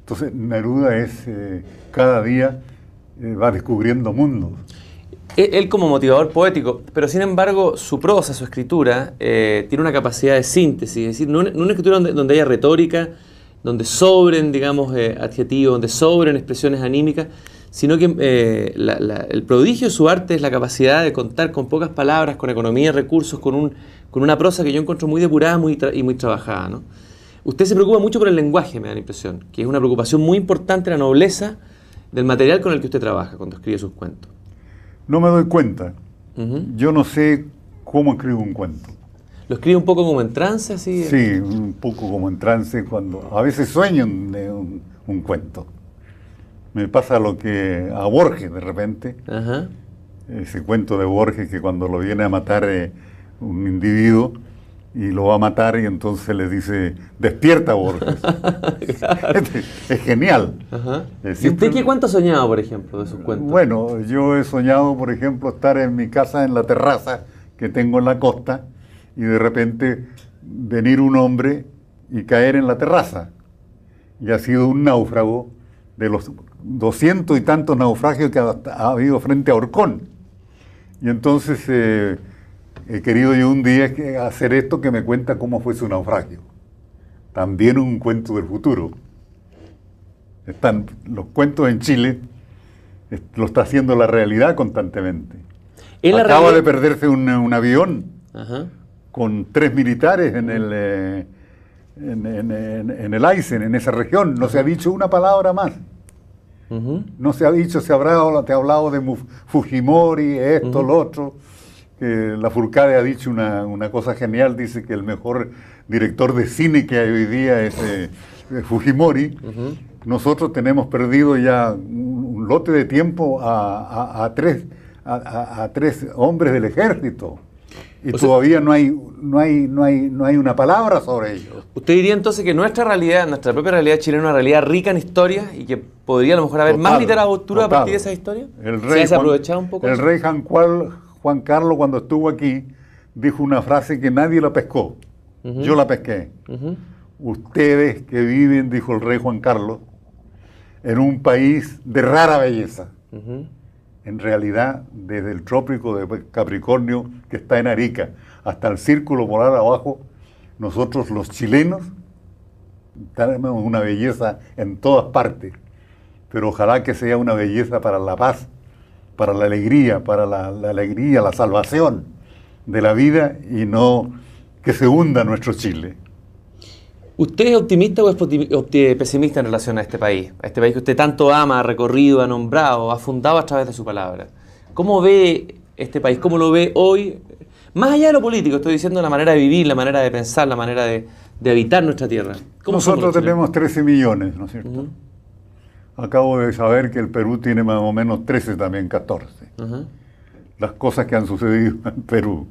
Entonces Neruda es, eh, cada día eh, va descubriendo mundos él como motivador poético, pero sin embargo su prosa, su escritura, eh, tiene una capacidad de síntesis, es decir, no una, escritura donde, haya retórica, donde sobren, digamos, eh, adjetivos, donde sobren expresiones anímicas, sino que eh, el prodigio de su arte es la capacidad de contar con pocas palabras, con economía de recursos, con, una prosa que yo encuentro muy depurada y muy trabajada. Usted se preocupa mucho por el lenguaje, me da la impresión, que es una preocupación muy importante, la nobleza del material con el que usted trabaja cuando escribe sus cuentos no me doy cuenta. Yo no sé cómo escribo un cuento. ¿Lo escribo un poco como en trance? Sí, un poco como en trance cuando a veces sueño de un, cuento. Me pasa lo que a Borges de repente, ese cuento de Borges que cuando lo viene a matar eh, un individuo, y lo va a matar y entonces le dice, despierta Borges. *laughs* Este es, genial. Eh, ¿Y usted qué cuánto ha soñado, por ejemplo, de sus cuentos? Bueno, yo he soñado, por ejemplo, estar en mi casa, en la terraza que tengo en la costa, y de repente venir un hombre y caer en la terraza. Y ha sido un náufrago de los doscientos y tantos naufragios que ha, habido frente a Orcón. Y entonces... Eh, he querido yo un día hacer esto que me cuenta cómo fue su naufragio. También un cuento del futuro. Están los cuentos en Chile, lo está haciendo la realidad constantemente. Acaba de perderse un, avión con tres militares en el, eh, en, el Aisen, en esa región. No se ha dicho una palabra más. No se ha dicho, se habrá, te ha hablado de Fujimori, esto, lo otro que la Furcade ha dicho una, cosa genial, dice que el mejor director de cine que hay hoy día es eh, Fujimori. Nosotros tenemos perdido ya un, lote de tiempo a, tres, a, tres hombres del ejército. Y todavía no, hay, no, hay, no, hay, no hay una palabra sobre ellos. Usted diría entonces que nuestra realidad, nuestra propia realidad chilena, es una realidad rica en historias y que podría a lo mejor haber más literatura a partir de esa historia? El rey, ¿Se ha un poco? El rey Juan Juan Carlos cuando estuvo aquí dijo una frase que nadie la pescó. Yo la pesqué. Ustedes que viven, dijo el rey Juan Carlos, en un país de rara belleza. En realidad, desde el trópico de Capricornio, que está en Arica, hasta el círculo polar abajo, nosotros los chilenos tenemos una belleza en todas partes. Pero ojalá que sea una belleza para la paz para la alegría, para la, alegría, la salvación de la vida y no que se hunda nuestro Chile. ¿Usted es optimista o es pesimista en relación a este país? A este país que usted tanto ama, ha recorrido, ha nombrado, ha fundado a través de su palabra. ¿Cómo ve este país? ¿Cómo lo ve hoy? Más allá de lo político, estoy diciendo la manera de vivir, la manera de pensar, la manera de, habitar nuestra tierra. Nosotros tenemos 13 millones, ¿no es cierto? Acabo de saber que el Perú tiene más o menos 13, también 14. Las cosas que han sucedido *laughs* en Perú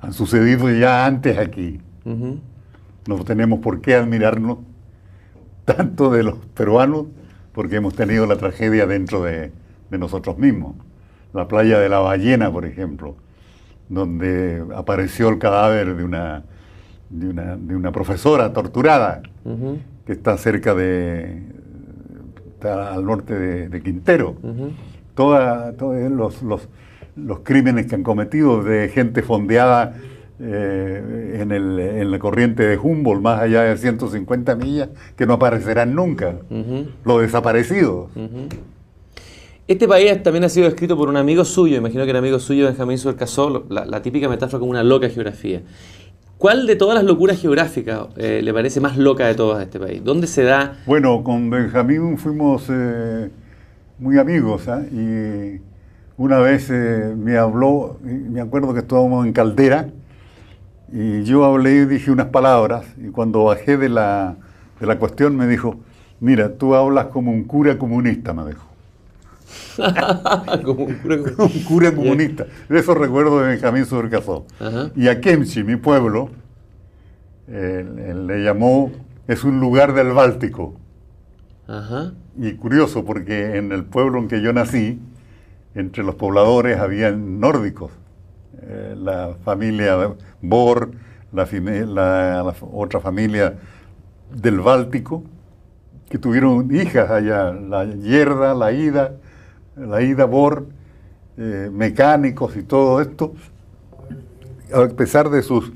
han sucedido ya antes aquí. No tenemos por qué admirarnos tanto de los peruanos porque hemos tenido la tragedia dentro de, nosotros mismos. La playa de la ballena, por ejemplo, donde apareció el cadáver de una, de una, profesora torturada que está cerca de, al norte de, Quintero. todos eh, los, crímenes que han cometido de gente fondeada eh, en, la corriente de Humboldt, más allá de 150 millas, que no aparecerán nunca. lo desaparecido Los desaparecidos. Este país también ha sido escrito por un amigo suyo, imagino que era amigo suyo Benjamín Suercasó, la típica metáfora como una loca geografía. ¿Cuál de todas las locuras geográficas eh, le parece más loca de todas a este país? ¿Dónde se da...? Bueno, con Benjamín fuimos eh, muy amigos ¿ah? y una vez eh, me habló, me acuerdo que estábamos en Caldera y yo hablé y dije unas palabras y cuando bajé de de la cuestión me dijo, mira, tú hablas como un cura comunista, me dijo. *laughs* como un cura, comunista. De eso recuerdo de Benjamín Surcasó. Y a Kemchi, mi pueblo, le llamó, es un lugar del Báltico. Y curioso, porque en el pueblo en que yo nací, entre los pobladores había nórdicos. Eh, la familia Bor, la, la, otra familia del Báltico, que tuvieron hijas allá, la Yerda, la Ida, la ida por eh, mecánicos y todo esto, a pesar de sus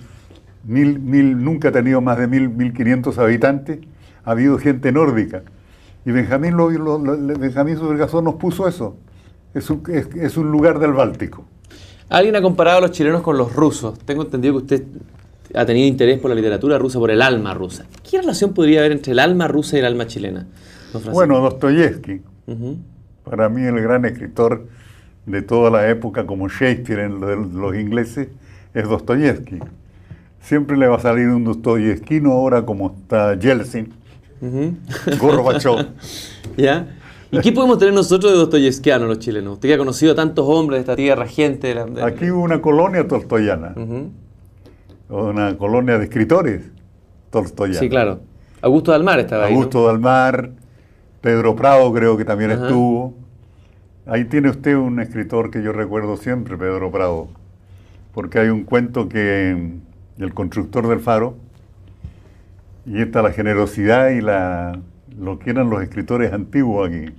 mil, mil, nunca ha tenido más de mil, mil quinientos habitantes, ha habido gente nórdica. Y Benjamín, lo, Benjamín nos puso eso. Es un, lugar del Báltico. Alguien ha comparado a los chilenos con los rusos. Tengo entendido que usted ha tenido interés por la literatura rusa, por el alma rusa. ¿Qué relación podría haber entre el alma rusa y el alma chilena? Bueno, Dostoyevsky para mí el gran escritor de toda la época, como Shakespeare en los ingleses, es Dostoyevsky. Siempre le va a salir un no ahora como está Yeltsin, uh *laughs* ¿Ya? ¿Y qué podemos tener nosotros de Dostoyevskiano los chilenos? Usted que ha conocido a tantos hombres de esta tierra, gente... De Aquí hubo una colonia tolstoyana, una colonia de escritores tortoyanos. Sí, claro. Augusto Dalmar estaba Augusto ahí. Augusto Dalmar, Pedro Prado creo que también estuvo. Ahí tiene usted un escritor que yo recuerdo siempre, Pedro Prado, porque hay un cuento que mm, El constructor del faro, y está la generosidad y la, lo que eran los escritores antiguos aquí.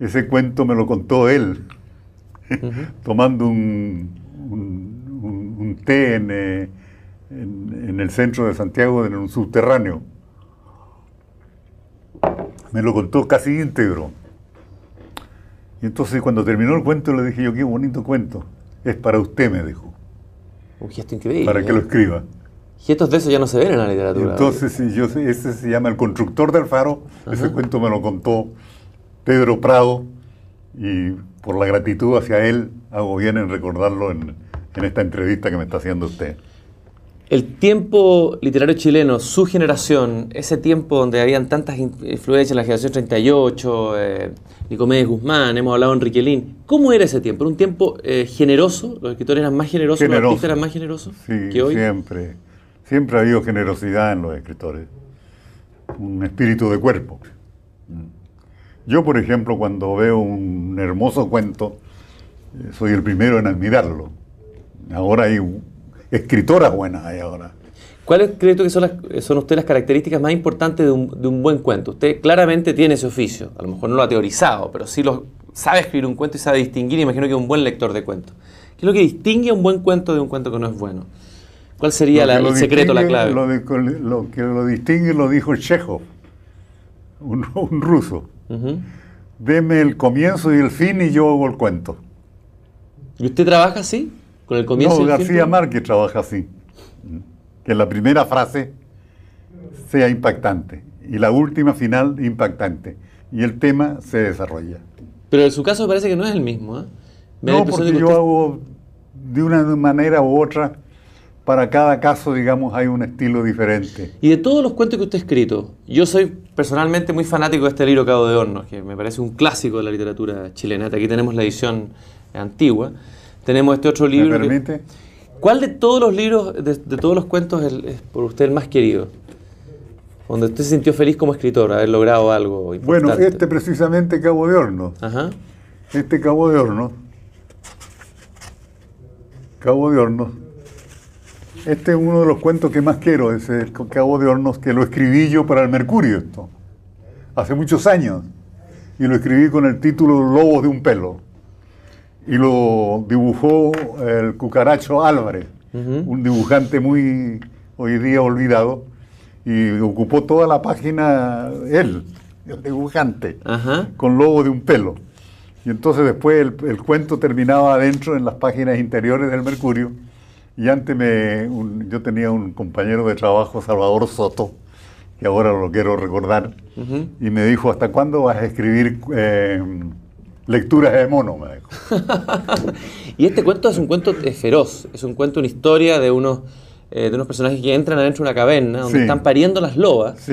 Ese cuento me lo contó él, *laughs* tomando un, un, té eh, en, en el centro de Santiago, en un subterráneo me lo contó casi íntegro. Y entonces cuando terminó el cuento le dije yo, qué bonito cuento. Es para usted, me dijo. Un gesto increíble. Para que ¿eh? lo escriba. Gestos de eso ya no se ven en la literatura. Entonces, sí, ese se llama El constructor del faro. Ese cuento me lo contó Pedro Prado y por la gratitud hacia él hago bien en recordarlo en, en esta entrevista que me está haciendo usted. El tiempo literario chileno, su generación, ese tiempo donde habían tantas influencias, la generación 38, eh, Nicomedes Guzmán, hemos hablado de Lin, ¿cómo era ese tiempo? ¿Era un tiempo eh, generoso? ¿Los escritores eran más generosos? ¿Los artistas eran más generosos sí, siempre. Siempre ha habido generosidad en los escritores. Un espíritu de cuerpo. Mm. Yo, por ejemplo, cuando veo un hermoso cuento, eh, soy el primero en admirarlo. Ahora hay un escritoras buenas hay ahora. ¿Cuáles crees que son, las, son usted las características más importantes de un, buen cuento? Usted claramente tiene ese oficio, a lo mejor no lo ha teorizado, pero sí lo, sabe escribir un cuento y sabe distinguir, imagino que es un buen lector de cuentos. ¿Qué es lo que distingue un buen cuento de un cuento que no es bueno? ¿Cuál sería el secreto, la clave? Lo, que lo distingue lo dijo Chekhov, un, un ruso. Deme el comienzo y el fin y yo hago el cuento. ¿Y usted trabaja así? Con el comienzo. No, García Márquez trabaja así. Que la primera frase sea impactante y la última final impactante. Y el tema se desarrolla. Pero en su caso parece que no es el mismo. ¿eh? No, porque yo hago de una manera u otra, para cada caso, digamos, hay un estilo diferente. Y de todos los cuentos que usted ha escrito, yo soy personalmente muy fanático de este libro Cabo de Hornos, que me parece un clásico de la literatura chilena. Aquí tenemos la edición antigua. Tenemos este otro libro. ¿Me permite? ¿Cuál de todos los libros, de, todos los cuentos, es, por usted el más querido? Donde usted se sintió feliz como escritor, haber logrado algo importante. Bueno, este precisamente Cabo de Horno. Ajá. Este Cabo de Horno. Cabo de Hornos. Este es uno de los cuentos que más quiero, es el Cabo de Hornos, que lo escribí yo para el Mercurio, esto, hace muchos años. Y lo escribí con el título Lobos de un pelo y lo dibujó el cucaracho Álvarez, un dibujante muy hoy día olvidado, y ocupó toda la página él, el dibujante, con lobo de un pelo. Y entonces después el, cuento terminaba adentro en las páginas interiores del Mercurio. Y antes me, yo tenía un compañero de trabajo, Salvador Soto, que ahora lo quiero recordar, y me dijo, ¿hasta cuándo vas a escribir eh, Lecturas de mono, me *laughs* y este cuento es un cuento feroz, es un cuento, una historia de unos, eh, de unos personajes que entran adentro de una caverna donde están pariendo las lobas.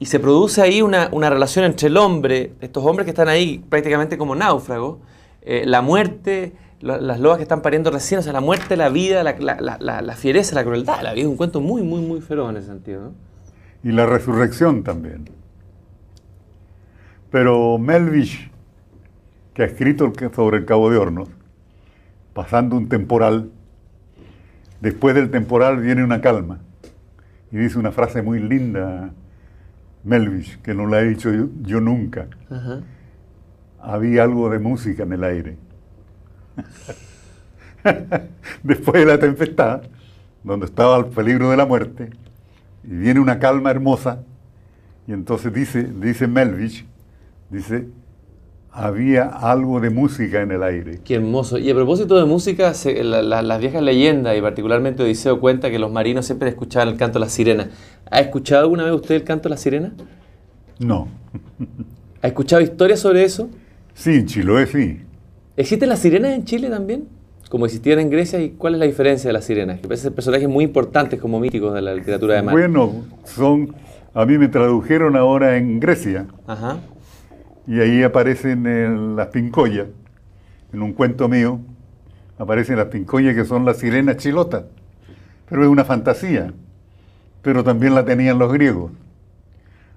Y se produce ahí una, relación entre el hombre, estos hombres que están ahí prácticamente como náufragos, eh, la muerte, las lobas que están pariendo recién, o sea, la muerte, la vida, la, fiereza, la crueldad, la vida. Es un cuento muy, muy, muy feroz en ese sentido. Y la resurrección también. Pero Melvish que ha escrito sobre el Cabo de Hornos, pasando un temporal. Después del temporal viene una calma. Y dice una frase muy linda, Melvich, que no la he dicho yo, nunca. Había algo de música en el aire. *laughs* Después de la tempestad, donde estaba el peligro de la muerte, y viene una calma hermosa, y entonces dice, dice Melvich, dice, había algo de música en el aire. Qué hermoso. Y a propósito de música, las viejas leyendas, y particularmente Odiseo, cuenta que los marinos siempre escuchaban el canto de las sirenas. ¿Ha escuchado alguna vez usted el canto de las sirenas? No. ¿Ha escuchado historias sobre eso? Sí, en Chiloé sí. ¿Existen las sirenas en Chile también? Como existían en Grecia, ¿y cuál es la diferencia de las sirenas? Que personajes muy importantes como míticos de la literatura de mar. Bueno, son. A mí me tradujeron ahora en Grecia. Ajá y ahí aparecen eh, las pincoyas. En un cuento mío aparecen las pincoyas que son las sirenas chilotas. Pero es una fantasía. Pero también la tenían los griegos.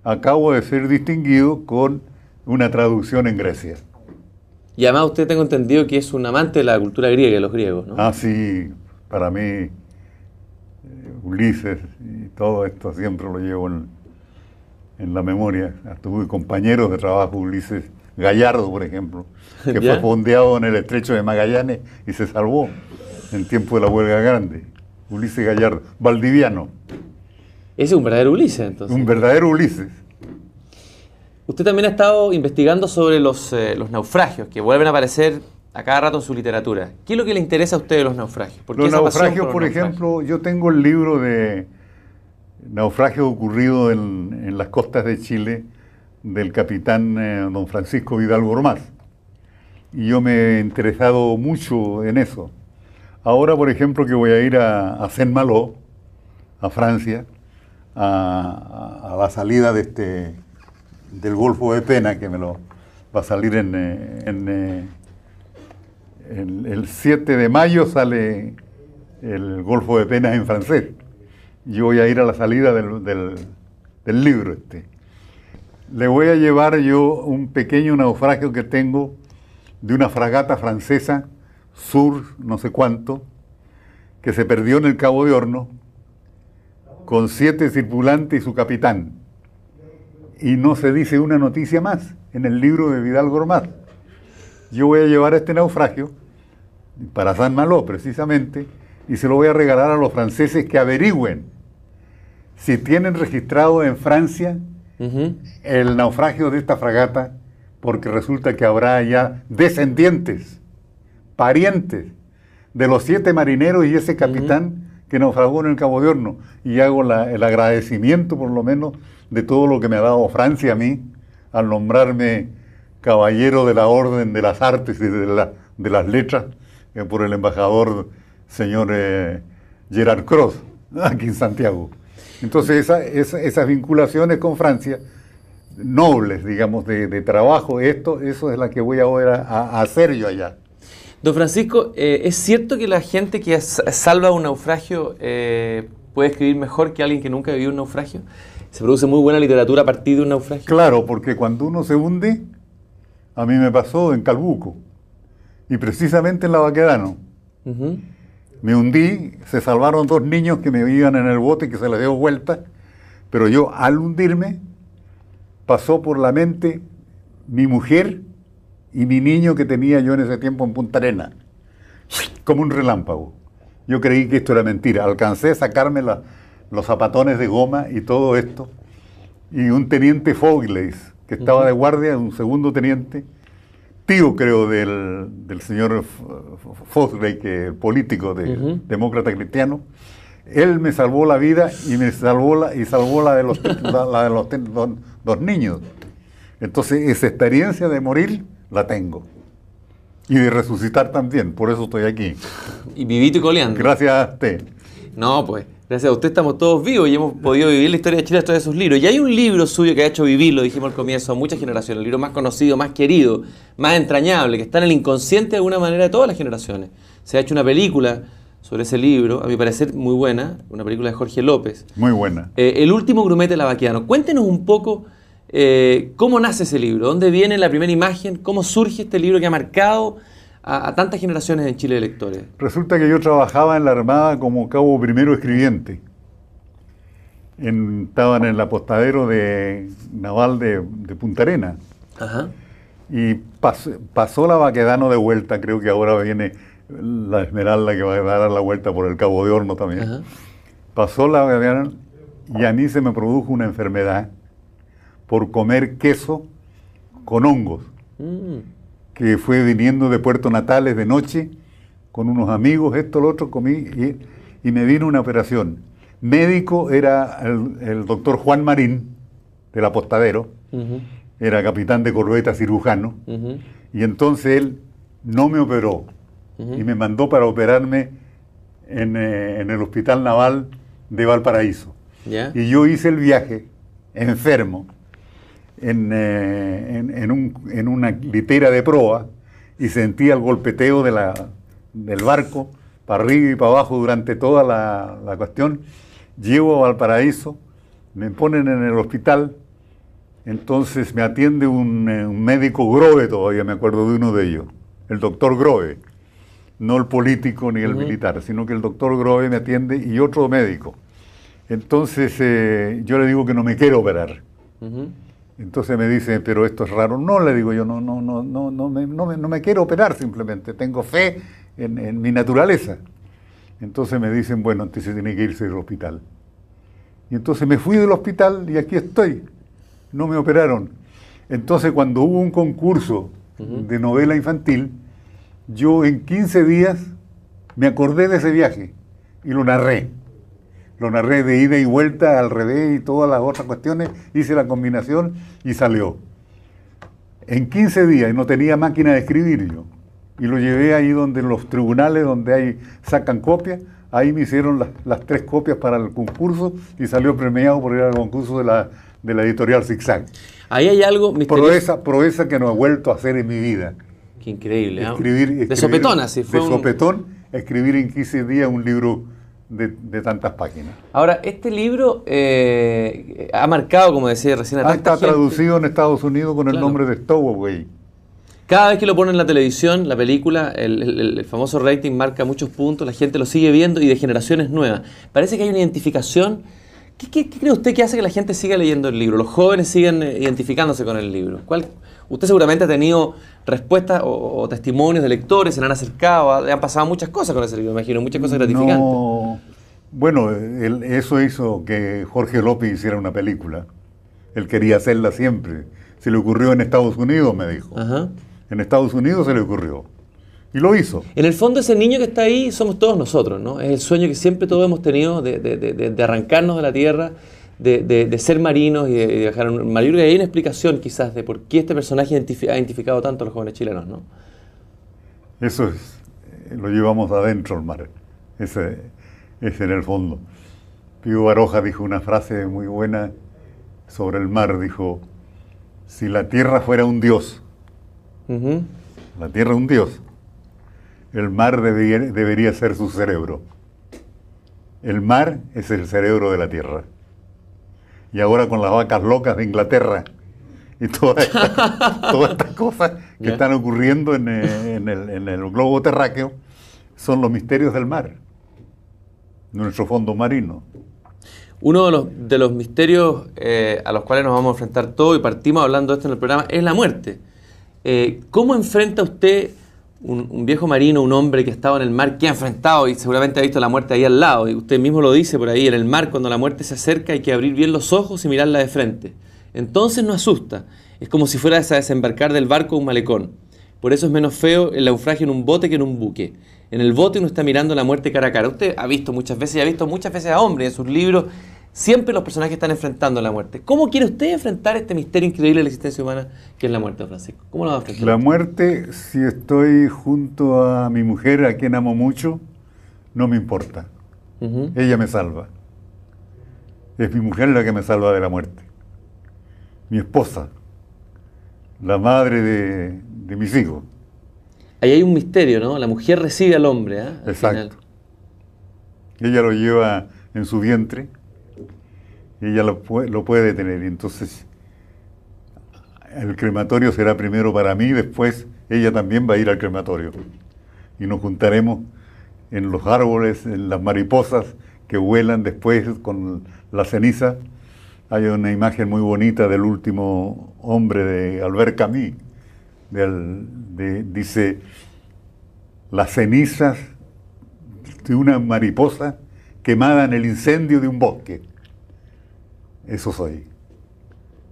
Acabo de ser distinguido con una traducción en Grecia. Y además usted tengo entendido que es un amante de la cultura griega, los griegos, ¿no? Ah, sí. Para mí, eh, Ulises y todo esto siempre lo llevo en, en la memoria. Tuve compañero de trabajo, Ulises Gallardo, por ejemplo, que fue fondeado en el estrecho de Magallanes y se salvó en tiempo de la huelga grande. Ulises Gallardo, valdiviano. Ese es un verdadero Ulises, entonces. Un verdadero Ulises. Usted también ha estado investigando sobre eh, los, naufragios que vuelven a aparecer a cada rato en su literatura. ¿Qué es lo que le interesa a usted de los naufragios? los naufragios, por, ejemplo, yo tengo el libro de naufragio ocurrido en, las costas de Chile del capitán eh, don Francisco Vidal Gormaz. Y yo me he interesado mucho en eso. Ahora, por ejemplo, que voy a ir a, Saint-Malo, a Francia, a, la salida de este, del Golfo de Pena, que me lo va a salir en, eh, eh, el, el 7 de mayo, sale el Golfo de Pena en francés yo voy a ir a la salida del, libro este. Le voy a llevar yo un pequeño naufragio que tengo de una fragata francesa, sur no sé cuánto, que se perdió en el Cabo de Horno, con siete circulantes y su capitán. Y no se dice una noticia más en el libro de Vidal Gormaz. Yo voy a llevar este naufragio para San Malo precisamente, y se lo voy a regalar a los franceses que averigüen si tienen registrado en Francia el naufragio de esta fragata, porque resulta que habrá ya descendientes, parientes de los siete marineros y ese capitán que naufragó en el Cabo de Y hago el agradecimiento, por lo menos, de todo lo que me ha dado Francia a mí al nombrarme caballero de la Orden de las Artes y de, las Letras eh, por el embajador señor eh, Gerard Cross *laughs* aquí en Santiago. Entonces esas vinculaciones con Francia, nobles, digamos, de, trabajo, esto, eso es la que voy ahora a, hacer yo allá. Don Francisco, eh, ¿es cierto que la gente que salva un naufragio eh, puede escribir mejor que alguien que nunca vivió un naufragio? ¿Se produce muy buena literatura a partir de un naufragio? Claro, porque cuando uno se hunde, a mí me pasó en Calbuco y precisamente en la Baquedano me hundí, se salvaron dos niños que me iban en el bote y que se les dio vuelta, pero yo al hundirme pasó por la mente mi mujer y mi niño que tenía yo en ese tiempo en Punta Arena, como un relámpago. Yo creí que esto era mentira, alcancé a sacarme los zapatones de goma y todo esto, y un teniente Fogles, que estaba de guardia, un segundo teniente, tío, creo, del, señor Fosley, que político de, demócrata cristiano. Él me salvó la vida y me salvó la, y salvó la de los, la, de los dos, niños. Entonces, esa experiencia de morir la tengo. Y de resucitar también, por eso estoy aquí. Y vivito y coleando. Gracias a usted. No, pues. Gracias a usted estamos todos vivos y hemos podido vivir la historia de Chile a través de sus libros. Y hay un libro suyo que ha hecho vivir, lo dijimos al comienzo, a muchas generaciones, el libro más conocido, más querido, más entrañable, que está en el inconsciente de alguna manera de todas las generaciones. Se ha hecho una película sobre ese libro, a mi parecer muy buena, una película de Jorge López. Muy buena. Eh, el último grumete la lavaquiano. Cuéntenos un poco eh, cómo nace ese libro, dónde viene la primera imagen, cómo surge este libro que ha marcado a, tantas generaciones en Chile de Resulta que yo trabajaba en la Armada como cabo primero escribiente. Estaba en el apostadero de naval de, Punta Arena. Ajá. Y pasó la Baquedano de vuelta, creo que ahora viene la Esmeralda que va a dar la vuelta por el Cabo de Horno también. Ajá. Pasó la Baquedano y a mí se me produjo una enfermedad por comer queso con hongos. Mm que fue viniendo de Puerto Natales de noche con unos amigos, esto, lo otro, comí y, me vino una operación. Médico era el, doctor Juan Marín, del apostadero, era capitán de corbeta cirujano, y entonces él no me operó y me mandó para operarme en, eh, el Hospital Naval de Valparaíso. Y yo hice el viaje enfermo eh, en, un, en, una litera de proa y sentía el golpeteo de del barco para arriba y para abajo durante toda la, la cuestión. Llego a Valparaíso, me ponen en el hospital, entonces me atiende un, eh, médico Grove todavía, me acuerdo de uno de ellos, el doctor Grove, no el político ni el militar, sino que el doctor Grove me atiende y otro médico. Entonces eh, yo le digo que no me quiero operar. Entonces me dicen, pero esto es raro. No, le digo yo, no, no, no, no, no, me, no, me, no me quiero operar simplemente, tengo fe en, mi naturaleza. Entonces me dicen, bueno, entonces tiene que irse del hospital. Y entonces me fui del hospital y aquí estoy. No me operaron. Entonces cuando hubo un concurso de novela infantil, yo en 15 días me acordé de ese viaje y lo narré lo narré de ida y vuelta, al revés y todas las otras cuestiones, hice la combinación y salió. En 15 días, y no tenía máquina de escribir yo, y lo llevé ahí donde los tribunales donde hay, sacan copias, ahí me hicieron las, tres copias para el concurso y salió premiado por ir al concurso de la, de la editorial Zigzag. Ahí hay algo Proeza, proeza que no he vuelto a hacer en mi vida. Qué increíble. ¿ah? Escribir, de sopetón así fue. De sopetón, escribir en 15 días un libro de, tantas páginas. Ahora, este libro eh, ha marcado, como decía recién, a ah, está traducido en Estados Unidos con el nombre de Stowaway. Cada vez que lo ponen en la televisión, la película, el, famoso rating marca muchos puntos, la gente lo sigue viendo y de generaciones nuevas. Parece que hay una identificación. ¿Qué, cree usted que hace que la gente siga leyendo el libro? Los jóvenes siguen eh, identificándose con el libro. ¿Cuál, usted seguramente ha tenido respuestas o, testimonios de lectores, se le han acercado, han pasado muchas cosas con ese libro, me imagino, muchas cosas gratificantes. Bueno, eso hizo que Jorge López hiciera una película. Él quería hacerla siempre. Se le ocurrió en Estados Unidos, me dijo. Ajá. En Estados Unidos se le ocurrió. Y lo hizo. En el fondo ese niño que está ahí somos todos nosotros, ¿no? Es el sueño que siempre todos hemos tenido de, arrancarnos de la tierra, de, ser marinos y de, un Mayor Y hay una explicación quizás de por qué este personaje ha identificado tanto a los jóvenes chilenos, ¿no? Eso es, eh, lo llevamos adentro al mar. Ese, es en el fondo. Pío Baroja dijo una frase muy buena sobre el mar, dijo, si la tierra fuera un dios, la tierra un dios, el mar debería, ser su cerebro. El mar es el cerebro de la tierra. Y ahora con las vacas locas de Inglaterra, y todas estas *laughs* cosas que están ocurriendo eh, en, el, globo terráqueo son los misterios del mar nuestro fondo marino. Uno de los, misterios eh, a los cuales nos vamos a enfrentar todos y partimos hablando de esto en el programa es la muerte. Eh, ¿Cómo enfrenta usted un, un, viejo marino, un hombre que ha estado en el mar, que ha enfrentado y seguramente ha visto la muerte ahí al lado? Y usted mismo lo dice por ahí, en el mar cuando la muerte se acerca hay que abrir bien los ojos y mirarla de frente. Entonces no asusta, es como si fuera a desembarcar del barco un malecón. Por eso es menos feo el naufragio en un bote que en un buque. En el bote uno está mirando la muerte cara a cara. Usted ha visto muchas veces y ha visto muchas veces a hombres en sus libros. Siempre los personajes están enfrentando la muerte. ¿Cómo quiere usted enfrentar este misterio increíble de la existencia humana que es la muerte, Francisco? ¿Cómo lo va a enfrentar? La muerte, si estoy junto a mi mujer, a quien amo mucho, no me importa. Ella me salva. Es mi mujer la que me salva de la muerte. Mi esposa, la madre de, de mis hijos. Ahí hay un misterio, ¿no? La mujer recibe al hombre. ¿eh? Exacto. Ella lo lleva en su vientre ella lo, lo puede tener. Entonces, el crematorio será primero para mí, después ella también va a ir al crematorio. Y nos juntaremos en los árboles, en las mariposas que vuelan después con la ceniza. Hay una imagen muy bonita del último hombre de Albert Camus, dice, las cenizas de una mariposa quemada en el incendio de un bosque. Eso soy.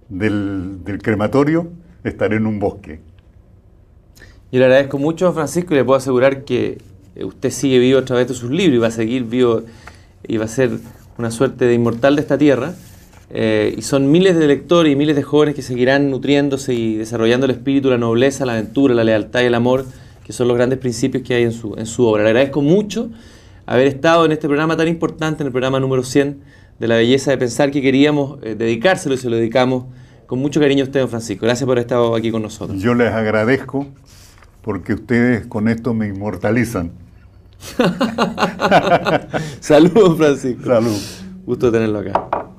Del, del crematorio estaré en un bosque. Yo le agradezco mucho a Francisco y le puedo asegurar que eh, usted sigue vivo a través de sus libros y va a seguir vivo y va a ser una suerte de inmortal de esta tierra. Eh, y son miles de lectores y miles de jóvenes que seguirán nutriéndose y desarrollando el espíritu, la nobleza, la aventura, la lealtad y el amor, que son los grandes principios que hay en su, obra. Le agradezco mucho haber estado en este programa tan importante, en el programa número 100 de la belleza de pensar que queríamos eh, dedicárselo y se lo dedicamos con mucho cariño a usted, don Francisco. Gracias por haber estado aquí con nosotros. Yo les agradezco porque ustedes con esto me inmortalizan. *laughs* Saludos, Francisco. Saludos. Gusto tenerlo acá.